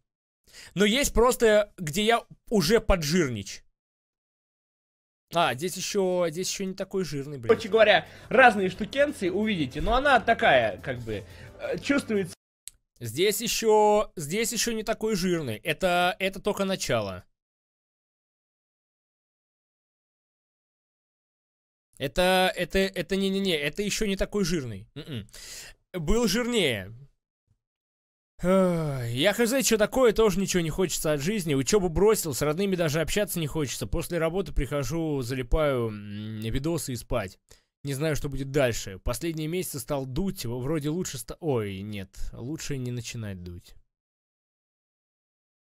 Но есть просто, где я уже поджирнич. А, здесь еще, здесь еще не такой жирный, блядь. Короче говоря, разные штукенции увидите, но она такая, как бы, э, чувствуется Здесь еще... Здесь еще не такой жирный. Это... Это только начало. Это... Это... Это не-не-не. Это еще не такой жирный. Н м-м. -н. Был жирнее. Я хз, что такое, тоже ничего не хочется от жизни. Учебу бросил, с родными даже общаться не хочется. После работы прихожу, залипаю видосы и спать. Не знаю, что будет дальше. Последние месяцы стал дуть, вроде лучше ста... Ой, нет, лучше не начинать дуть.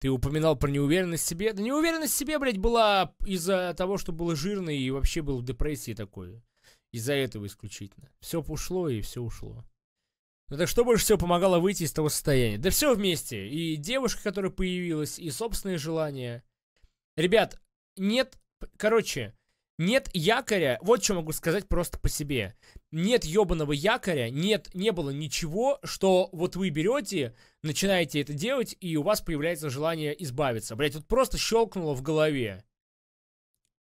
Ты упоминал про неуверенность в себе. Да неуверенность в себе, блядь, была из-за того, что было жирно и вообще был в депрессии такой. Из-за этого исключительно. Все ушло и все ушло. Ну так что больше всего помогало выйти из того состояния? Да все вместе. И девушка, которая появилась, и собственные желания. Ребят, нет... Короче, нет якоря, вот что могу сказать просто по себе. Нет ебаного якоря, нет, не было ничего, что вот вы берете, начинаете это делать, и у вас появляется желание избавиться. Блять, вот просто щелкнуло в голове.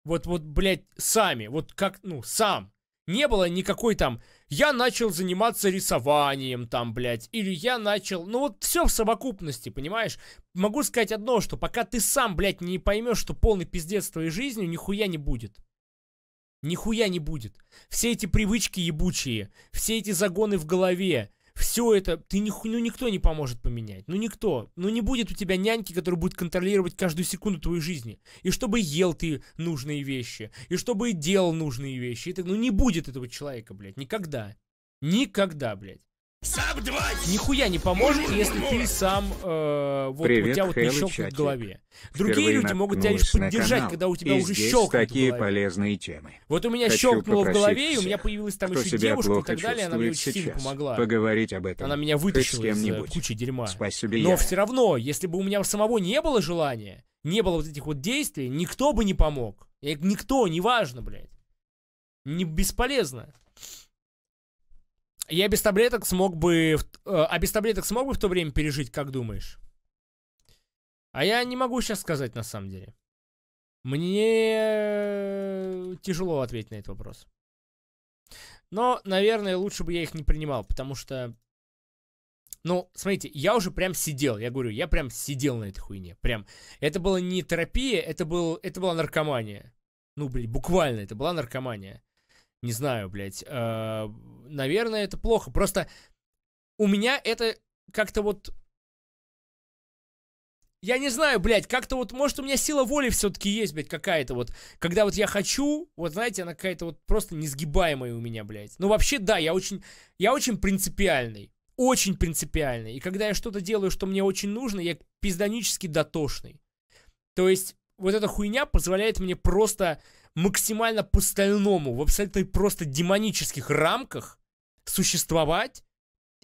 Вот, вот, блять, сами, вот как, ну, сам. Не было никакой там, я начал заниматься рисованием там, блядь, или я начал, ну вот все в совокупности, понимаешь? Могу сказать одно, что пока ты сам, блядь, не поймешь, что полный пиздец твоей жизнью, нихуя не будет. Нихуя не будет. Все эти привычки ебучие, все эти загоны в голове, все это, ты ни, ну никто не поможет поменять, ну никто, ну не будет у тебя няньки, которая будет контролировать каждую секунду твоей жизни, и чтобы ел ты нужные вещи, и чтобы делал нужные вещи, и так ну не будет этого человека, блядь, никогда, никогда, блядь. Нихуя не поможет, если ты сам э, вот Привет, у тебя вот не щелкнет в голове. Другие Впервые люди могут тебя лишь поддержать, когда у тебя уже щелкнет такие в полезные темы. Вот у меня Хочу щелкнуло в голове, всех, и у меня появилась там еще девушка и так далее, она мне очень сильно помогла. Поговорить об этом. Она меня вытащила из э, кучи дерьма. Спасибо Но я. все равно, если бы у меня самого не было желания, не было вот этих вот действий, никто бы не помог. Никто, неважно, блядь. Не бесполезно. Я без таблеток смог бы... Э, а без таблеток смог бы в то время пережить, как думаешь? А я не могу сейчас сказать на самом деле. Мне э, тяжело ответить на этот вопрос. Но, наверное, лучше бы я их не принимал, потому что... Ну, смотрите, я уже прям сидел, я говорю, я прям сидел на этой хуйне. Прям. Это была не терапия, это, был, это была наркомания. Ну, блин, буквально, это была наркомания не знаю, блядь, э, наверное, это плохо. Просто у меня это как-то вот... Я не знаю, блядь, как-то вот, может, у меня сила воли все-таки есть, блядь, какая-то вот. Когда вот я хочу, вот, знаете, она какая-то вот просто несгибаемая у меня, блядь. Ну, вообще, да, я очень, я очень принципиальный. Очень принципиальный. И когда я что-то делаю, что мне очень нужно, я пизданически дотошный. То есть, вот эта хуйня позволяет мне просто максимально по-стальному, в абсолютно просто демонических рамках существовать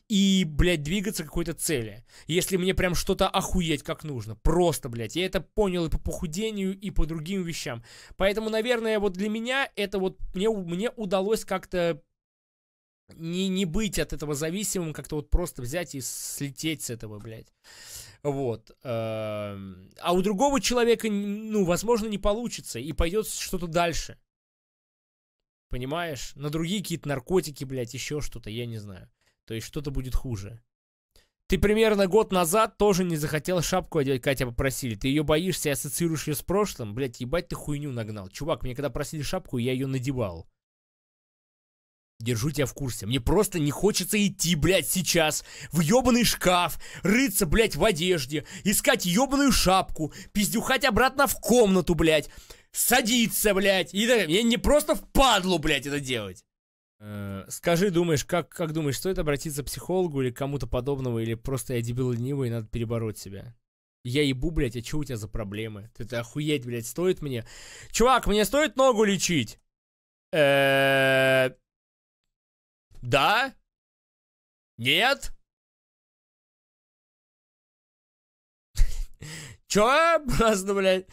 и, блядь, двигаться к какой-то цели. Если мне прям что-то охуеть как нужно. Просто, блядь. Я это понял и по похудению, и по другим вещам. Поэтому, наверное, вот для меня это вот мне, мне удалось как-то не, не быть от этого зависимым, как-то вот просто взять и слететь с этого, блядь. Вот. Эм, а у другого человека, ну, возможно, не получится, и пойдет что-то дальше. Понимаешь? На другие какие-то наркотики, блядь, еще что-то, я не знаю. То есть что-то будет хуже. Ты примерно год назад тоже не захотел шапку одевать, Катя попросили. Ты ее боишься и ассоциируешь ее с прошлым. блядь, ебать ты хуйню нагнал. Чувак, мне когда просили шапку, я ее надевал. Держу тебя в курсе. Мне просто не хочется идти, блядь, сейчас в ёбаный шкаф, рыться, блядь, в одежде, искать ёбаную шапку, пиздюхать обратно в комнату, блядь, садиться, блядь. И так, мне не просто впадлу, блядь, это делать. Э, скажи, думаешь, как, как думаешь, стоит обратиться к психологу или кому-то подобного, или просто я дебил ленивый и надо перебороть себя? Я ебу, блядь, а что у тебя за проблемы? ты это охуеть, блядь, стоит мне? Чувак, мне стоит ногу лечить? Эээ... Да? Нет? Чё, праздно, блядь?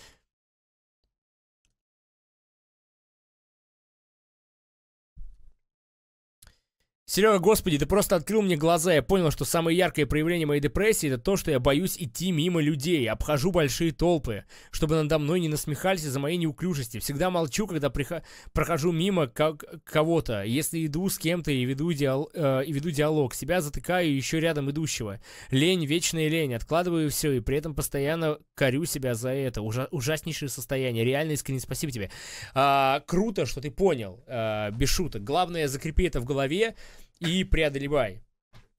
Серега, господи, ты просто открыл мне глаза. Я понял, что самое яркое проявление моей депрессии это то, что я боюсь идти мимо людей, обхожу большие толпы, чтобы надо мной не насмехались из-за моей неуклюжести. Всегда молчу, когда прихо... прохожу мимо как кого-то. Если иду с кем-то и веду, диал... э, и веду диалог, себя затыкаю еще рядом идущего. Лень, вечная лень. Откладываю все и при этом постоянно корю себя за это. Ужа... Ужаснейшее состояние. Реально искренне спасибо тебе. А, круто, что ты понял. А, без шуток. Главное, закрепи это в голове и преодолевай.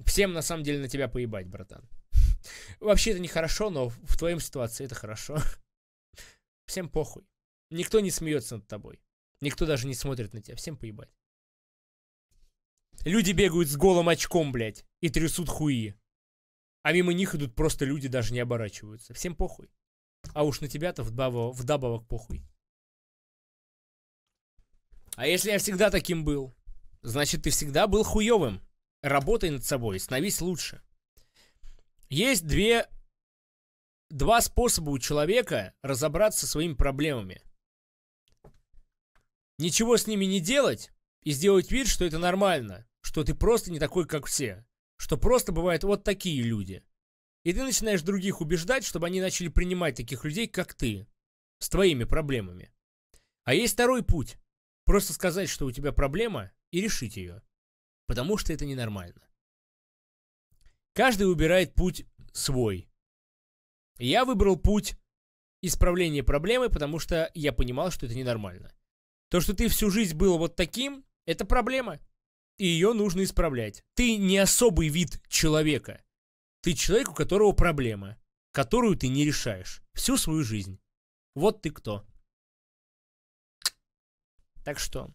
Всем на самом деле на тебя поебать, братан. Вообще это нехорошо, но в твоем ситуации это хорошо. Всем похуй. Никто не смеется над тобой. Никто даже не смотрит на тебя. Всем поебать. Люди бегают с голым очком, блядь, и трясут хуи. А мимо них идут просто люди, даже не оборачиваются. Всем похуй. А уж на тебя-то вдобавок, вдобавок похуй. А если я всегда таким был? значит, ты всегда был хуевым. Работай над собой, становись лучше. Есть две, два способа у человека разобраться со своими проблемами. Ничего с ними не делать и сделать вид, что это нормально, что ты просто не такой, как все, что просто бывают вот такие люди. И ты начинаешь других убеждать, чтобы они начали принимать таких людей, как ты, с твоими проблемами. А есть второй путь. Просто сказать, что у тебя проблема, и решить ее, потому что это ненормально. Каждый выбирает путь свой. Я выбрал путь исправления проблемы, потому что я понимал, что это ненормально. То, что ты всю жизнь был вот таким, это проблема, и ее нужно исправлять. Ты не особый вид человека. Ты человек, у которого проблема, которую ты не решаешь всю свою жизнь. Вот ты кто. Так что...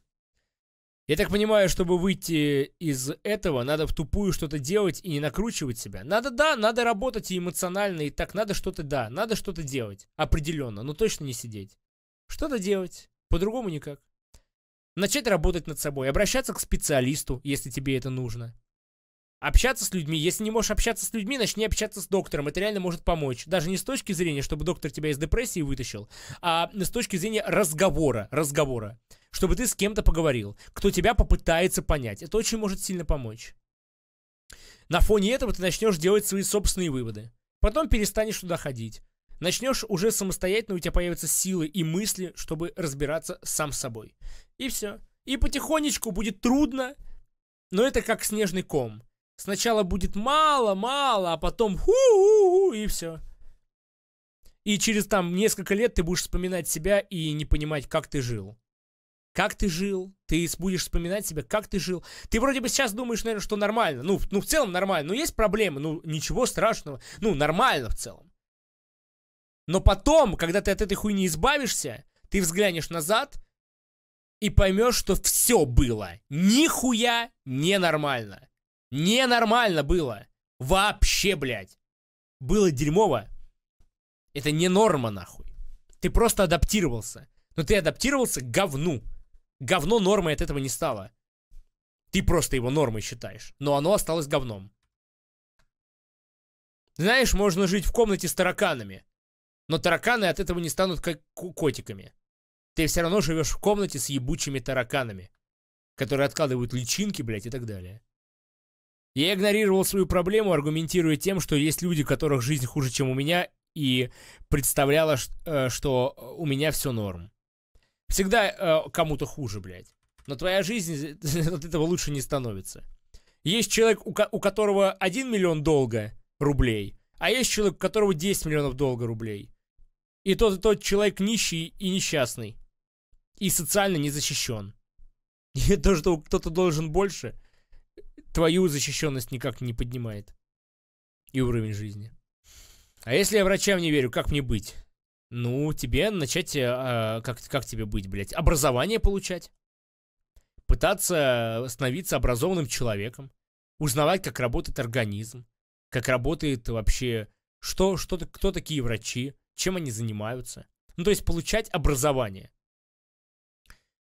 Я так понимаю, чтобы выйти из этого, надо в тупую что-то делать и не накручивать себя. Надо, да, надо работать и эмоционально, и так надо что-то, да, надо что-то делать. Определенно, но точно не сидеть. Что-то делать. По-другому никак. Начать работать над собой, обращаться к специалисту, если тебе это нужно. Общаться с людьми. Если не можешь общаться с людьми, начни общаться с доктором. Это реально может помочь. Даже не с точки зрения, чтобы доктор тебя из депрессии вытащил, а с точки зрения разговора. Разговора чтобы ты с кем-то поговорил, кто тебя попытается понять. Это очень может сильно помочь. На фоне этого ты начнешь делать свои собственные выводы. Потом перестанешь туда ходить. Начнешь уже самостоятельно, у тебя появятся силы и мысли, чтобы разбираться сам с собой. И все. И потихонечку будет трудно, но это как снежный ком. Сначала будет мало-мало, а потом ху-ху-ху, и все. И через там несколько лет ты будешь вспоминать себя и не понимать, как ты жил как ты жил, ты будешь вспоминать себя, как ты жил. Ты вроде бы сейчас думаешь, наверное, что нормально. Ну, ну в целом нормально. Но есть проблемы, ну, ничего страшного. Ну, нормально в целом. Но потом, когда ты от этой хуйни избавишься, ты взглянешь назад и поймешь, что все было. Нихуя ненормально. Ненормально было. Вообще, блядь. Было дерьмово. Это не норма, нахуй. Ты просто адаптировался. Но ты адаптировался к говну говно нормой от этого не стало. Ты просто его нормой считаешь, но оно осталось говном. Знаешь, можно жить в комнате с тараканами, но тараканы от этого не станут как котиками. Ты все равно живешь в комнате с ебучими тараканами, которые откладывают личинки, блядь, и так далее. Я игнорировал свою проблему, аргументируя тем, что есть люди, у которых жизнь хуже, чем у меня, и представляла, э, что у меня все норм. Всегда э, кому-то хуже, блядь. Но твоя жизнь от этого лучше не становится. Есть человек, у, ко- у которого 1 миллион долга рублей, а есть человек, у которого 10 миллионов долга рублей. И тот и тот человек нищий и несчастный. И социально не защищен. И то, что кто-то должен больше, твою защищенность никак не поднимает. И уровень жизни. А если я врачам не верю, как мне быть? Ну, тебе начать, э, э, как, как тебе быть, блядь, образование получать. Пытаться становиться образованным человеком. Узнавать, как работает организм. Как работает вообще, что, что, кто такие врачи, чем они занимаются. Ну, то есть получать образование.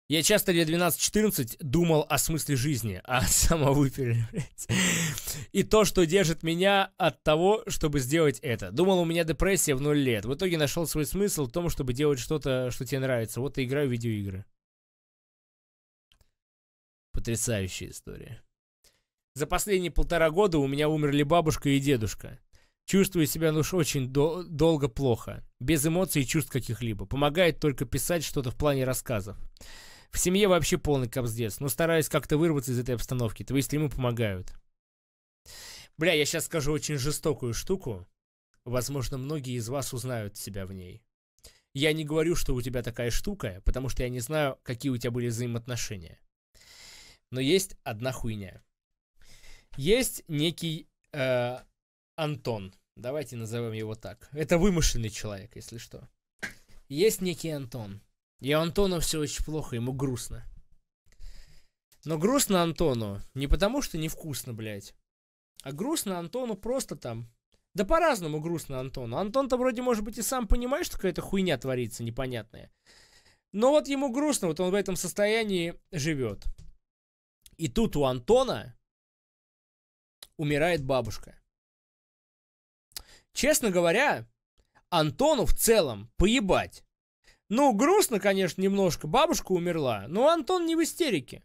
Я часто лет 12-14 думал о смысле жизни, о а самовыпиле. И то, что держит меня от того, чтобы сделать это. Думал, у меня депрессия в 0 лет. В итоге нашел свой смысл в том, чтобы делать что-то, что тебе нравится. Вот и играю в видеоигры. Потрясающая история. За последние полтора года у меня умерли бабушка и дедушка. Чувствую себя ну уж очень дол долго плохо, без эмоций и чувств каких-либо. Помогает только писать что-то в плане рассказов. В семье вообще полный капздец, но ну, стараюсь как-то вырваться из этой обстановки, то есть ему помогают. Бля, я сейчас скажу очень жестокую штуку. Возможно, многие из вас узнают себя в ней. Я не говорю, что у тебя такая штука, потому что я не знаю, какие у тебя были взаимоотношения. Но есть одна хуйня. Есть некий э, Антон. Давайте назовем его так. Это вымышленный человек, если что. Есть некий Антон. И Антону все очень плохо, ему грустно. Но грустно Антону не потому, что невкусно, блядь. А грустно Антону просто там. Да по-разному грустно Антону. Антон-то вроде, может быть, и сам понимает, что какая-то хуйня творится непонятная. Но вот ему грустно, вот он в этом состоянии живет. И тут у Антона умирает бабушка. Честно говоря, Антону в целом поебать, ну, грустно, конечно, немножко. Бабушка умерла, но Антон не в истерике.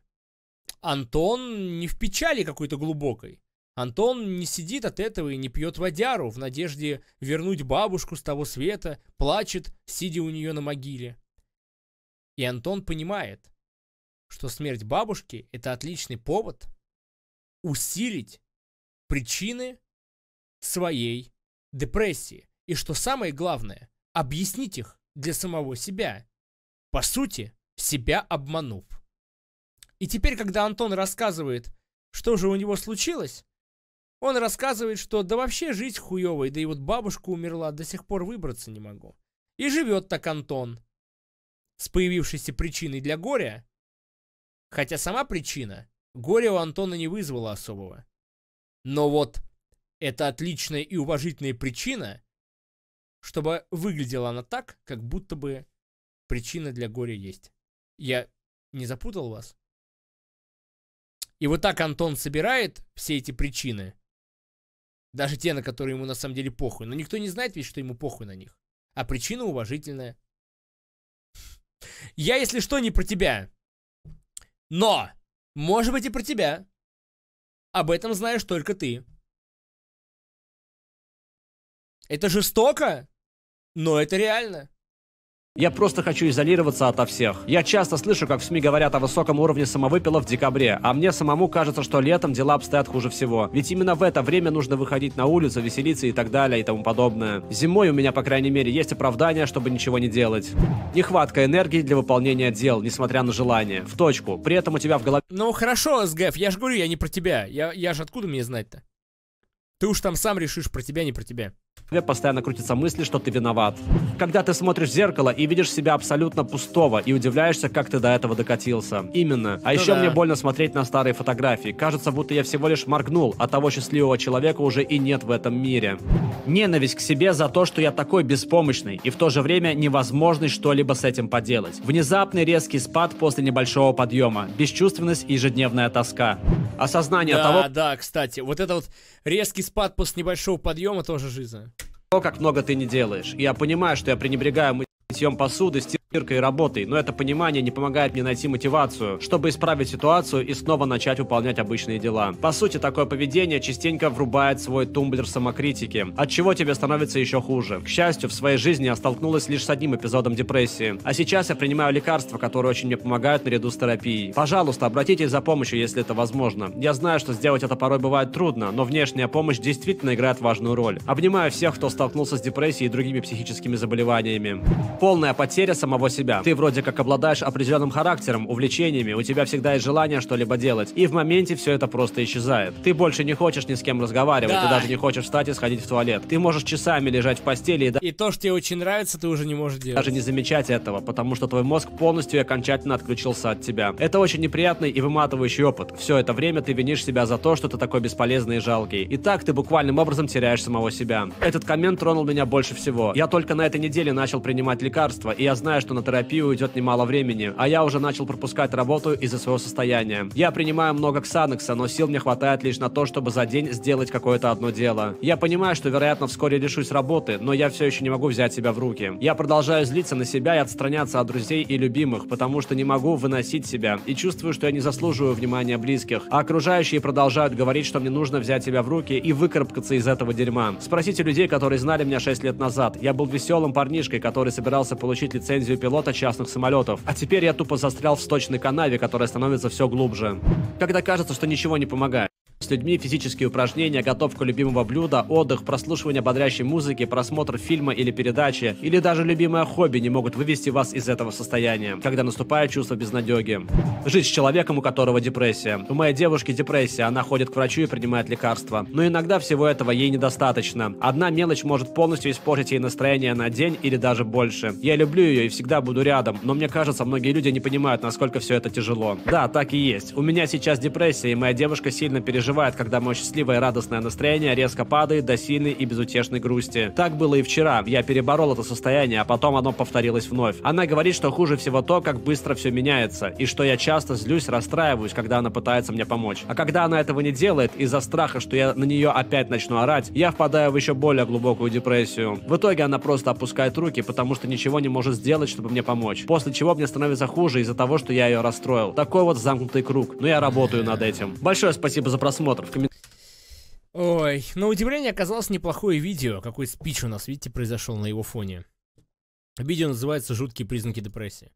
Антон не в печали какой-то глубокой. Антон не сидит от этого и не пьет водяру в надежде вернуть бабушку с того света, плачет, сидя у нее на могиле. И Антон понимает, что смерть бабушки – это отличный повод усилить причины своей депрессии. И что самое главное – объяснить их для самого себя. По сути, себя обманув. И теперь, когда Антон рассказывает, что же у него случилось, он рассказывает, что да вообще жизнь хуёвая, да и вот бабушка умерла, до сих пор выбраться не могу. И живет так Антон. С появившейся причиной для горя, хотя сама причина горя у Антона не вызвала особого. Но вот эта отличная и уважительная причина чтобы выглядела она так, как будто бы причина для горя есть. Я не запутал вас? И вот так Антон собирает все эти причины, даже те, на которые ему на самом деле похуй, но никто не знает ведь, что ему похуй на них. А причина уважительная. Я, если что, не про тебя. Но, может быть и про тебя. Об этом знаешь только ты. Это жестоко, но это реально. Я просто хочу изолироваться ото всех. Я часто слышу, как в СМИ говорят о высоком уровне самовыпила в декабре, а мне самому кажется, что летом дела обстоят хуже всего. Ведь именно в это время нужно выходить на улицу, веселиться и так далее и тому подобное. Зимой у меня, по крайней мере, есть оправдание, чтобы ничего не делать. Нехватка энергии для выполнения дел, несмотря на желание. В точку. При этом у тебя в голове... Ну хорошо, СГФ, я же говорю, я не про тебя. Я, я же откуда мне знать-то? Ты уж там сам решишь про тебя, не про тебя голове постоянно крутится мысли, что ты виноват. Когда ты смотришь в зеркало и видишь себя абсолютно пустого и удивляешься, как ты до этого докатился. Именно. А ну еще да. мне больно смотреть на старые фотографии. Кажется, будто я всего лишь моргнул, а того счастливого человека уже и нет в этом мире. Ненависть к себе за то, что я такой беспомощный и в то же время невозможный что-либо с этим поделать. Внезапный резкий спад после небольшого подъема. Бесчувственность и ежедневная тоска. Осознание да, того... Да, да, кстати, вот это вот резкий спад после небольшого подъема тоже жизнь как много ты не делаешь. Я понимаю, что я пренебрегаю мытьем посуды, и работой, но это понимание не помогает мне найти мотивацию, чтобы исправить ситуацию и снова начать выполнять обычные дела. По сути, такое поведение частенько врубает свой тумблер самокритики, от чего тебе становится еще хуже. К счастью, в своей жизни я столкнулась лишь с одним эпизодом депрессии, а сейчас я принимаю лекарства, которые очень мне помогают наряду с терапией. Пожалуйста, обратитесь за помощью, если это возможно. Я знаю, что сделать это порой бывает трудно, но внешняя помощь действительно играет важную роль. Обнимаю всех, кто столкнулся с депрессией и другими психическими заболеваниями. Полная потеря самого самого себя. Ты вроде как обладаешь определенным характером, увлечениями, у тебя всегда есть желание что-либо делать, и в моменте все это просто исчезает. Ты больше не хочешь ни с кем разговаривать, да. ты даже не хочешь встать и сходить в туалет. Ты можешь часами лежать в постели и... И то, что тебе очень нравится, ты уже не можешь делать. Даже не замечать этого, потому что твой мозг полностью и окончательно отключился от тебя. Это очень неприятный и выматывающий опыт. Все это время ты винишь себя за то, что ты такой бесполезный и жалкий. И так ты буквальным образом теряешь самого себя. Этот коммент тронул меня больше всего. Я только на этой неделе начал принимать лекарства, и я знаю, что что на терапию уйдет немало времени, а я уже начал пропускать работу из-за своего состояния. Я принимаю много ксанокса, но сил мне хватает лишь на то, чтобы за день сделать какое-то одно дело. Я понимаю, что, вероятно, вскоре лишусь работы, но я все еще не могу взять себя в руки. Я продолжаю злиться на себя и отстраняться от друзей и любимых, потому что не могу выносить себя и чувствую, что я не заслуживаю внимания близких. А окружающие продолжают говорить, что мне нужно взять себя в руки и выкарабкаться из этого дерьма. Спросите людей, которые знали меня 6 лет назад. Я был веселым парнишкой, который собирался получить лицензию пилота частных самолетов. А теперь я тупо застрял в сточной канаве, которая становится все глубже. Когда кажется, что ничего не помогает с людьми, физические упражнения, готовку любимого блюда, отдых, прослушивание бодрящей музыки, просмотр фильма или передачи, или даже любимое хобби не могут вывести вас из этого состояния, когда наступает чувство безнадеги. Жить с человеком, у которого депрессия. У моей девушки депрессия, она ходит к врачу и принимает лекарства. Но иногда всего этого ей недостаточно. Одна мелочь может полностью испортить ей настроение на день или даже больше. Я люблю ее и всегда буду рядом, но мне кажется, многие люди не понимают, насколько все это тяжело. Да, так и есть. У меня сейчас депрессия, и моя девушка сильно переживает переживает, когда мое счастливое и радостное настроение резко падает до сильной и безутешной грусти. Так было и вчера. Я переборол это состояние, а потом оно повторилось вновь. Она говорит, что хуже всего то, как быстро все меняется, и что я часто злюсь, расстраиваюсь, когда она пытается мне помочь. А когда она этого не делает, из-за страха, что я на нее опять начну орать, я впадаю в еще более глубокую депрессию. В итоге она просто опускает руки, потому что ничего не может сделать, чтобы мне помочь. После чего мне становится хуже из-за того, что я ее расстроил. Такой вот замкнутый круг. Но я работаю над этим. Большое спасибо за просмотр просмотров. Коммен... Ой, на удивление оказалось неплохое видео. Какой спич у нас, видите, произошел на его фоне. Видео называется «Жуткие признаки депрессии».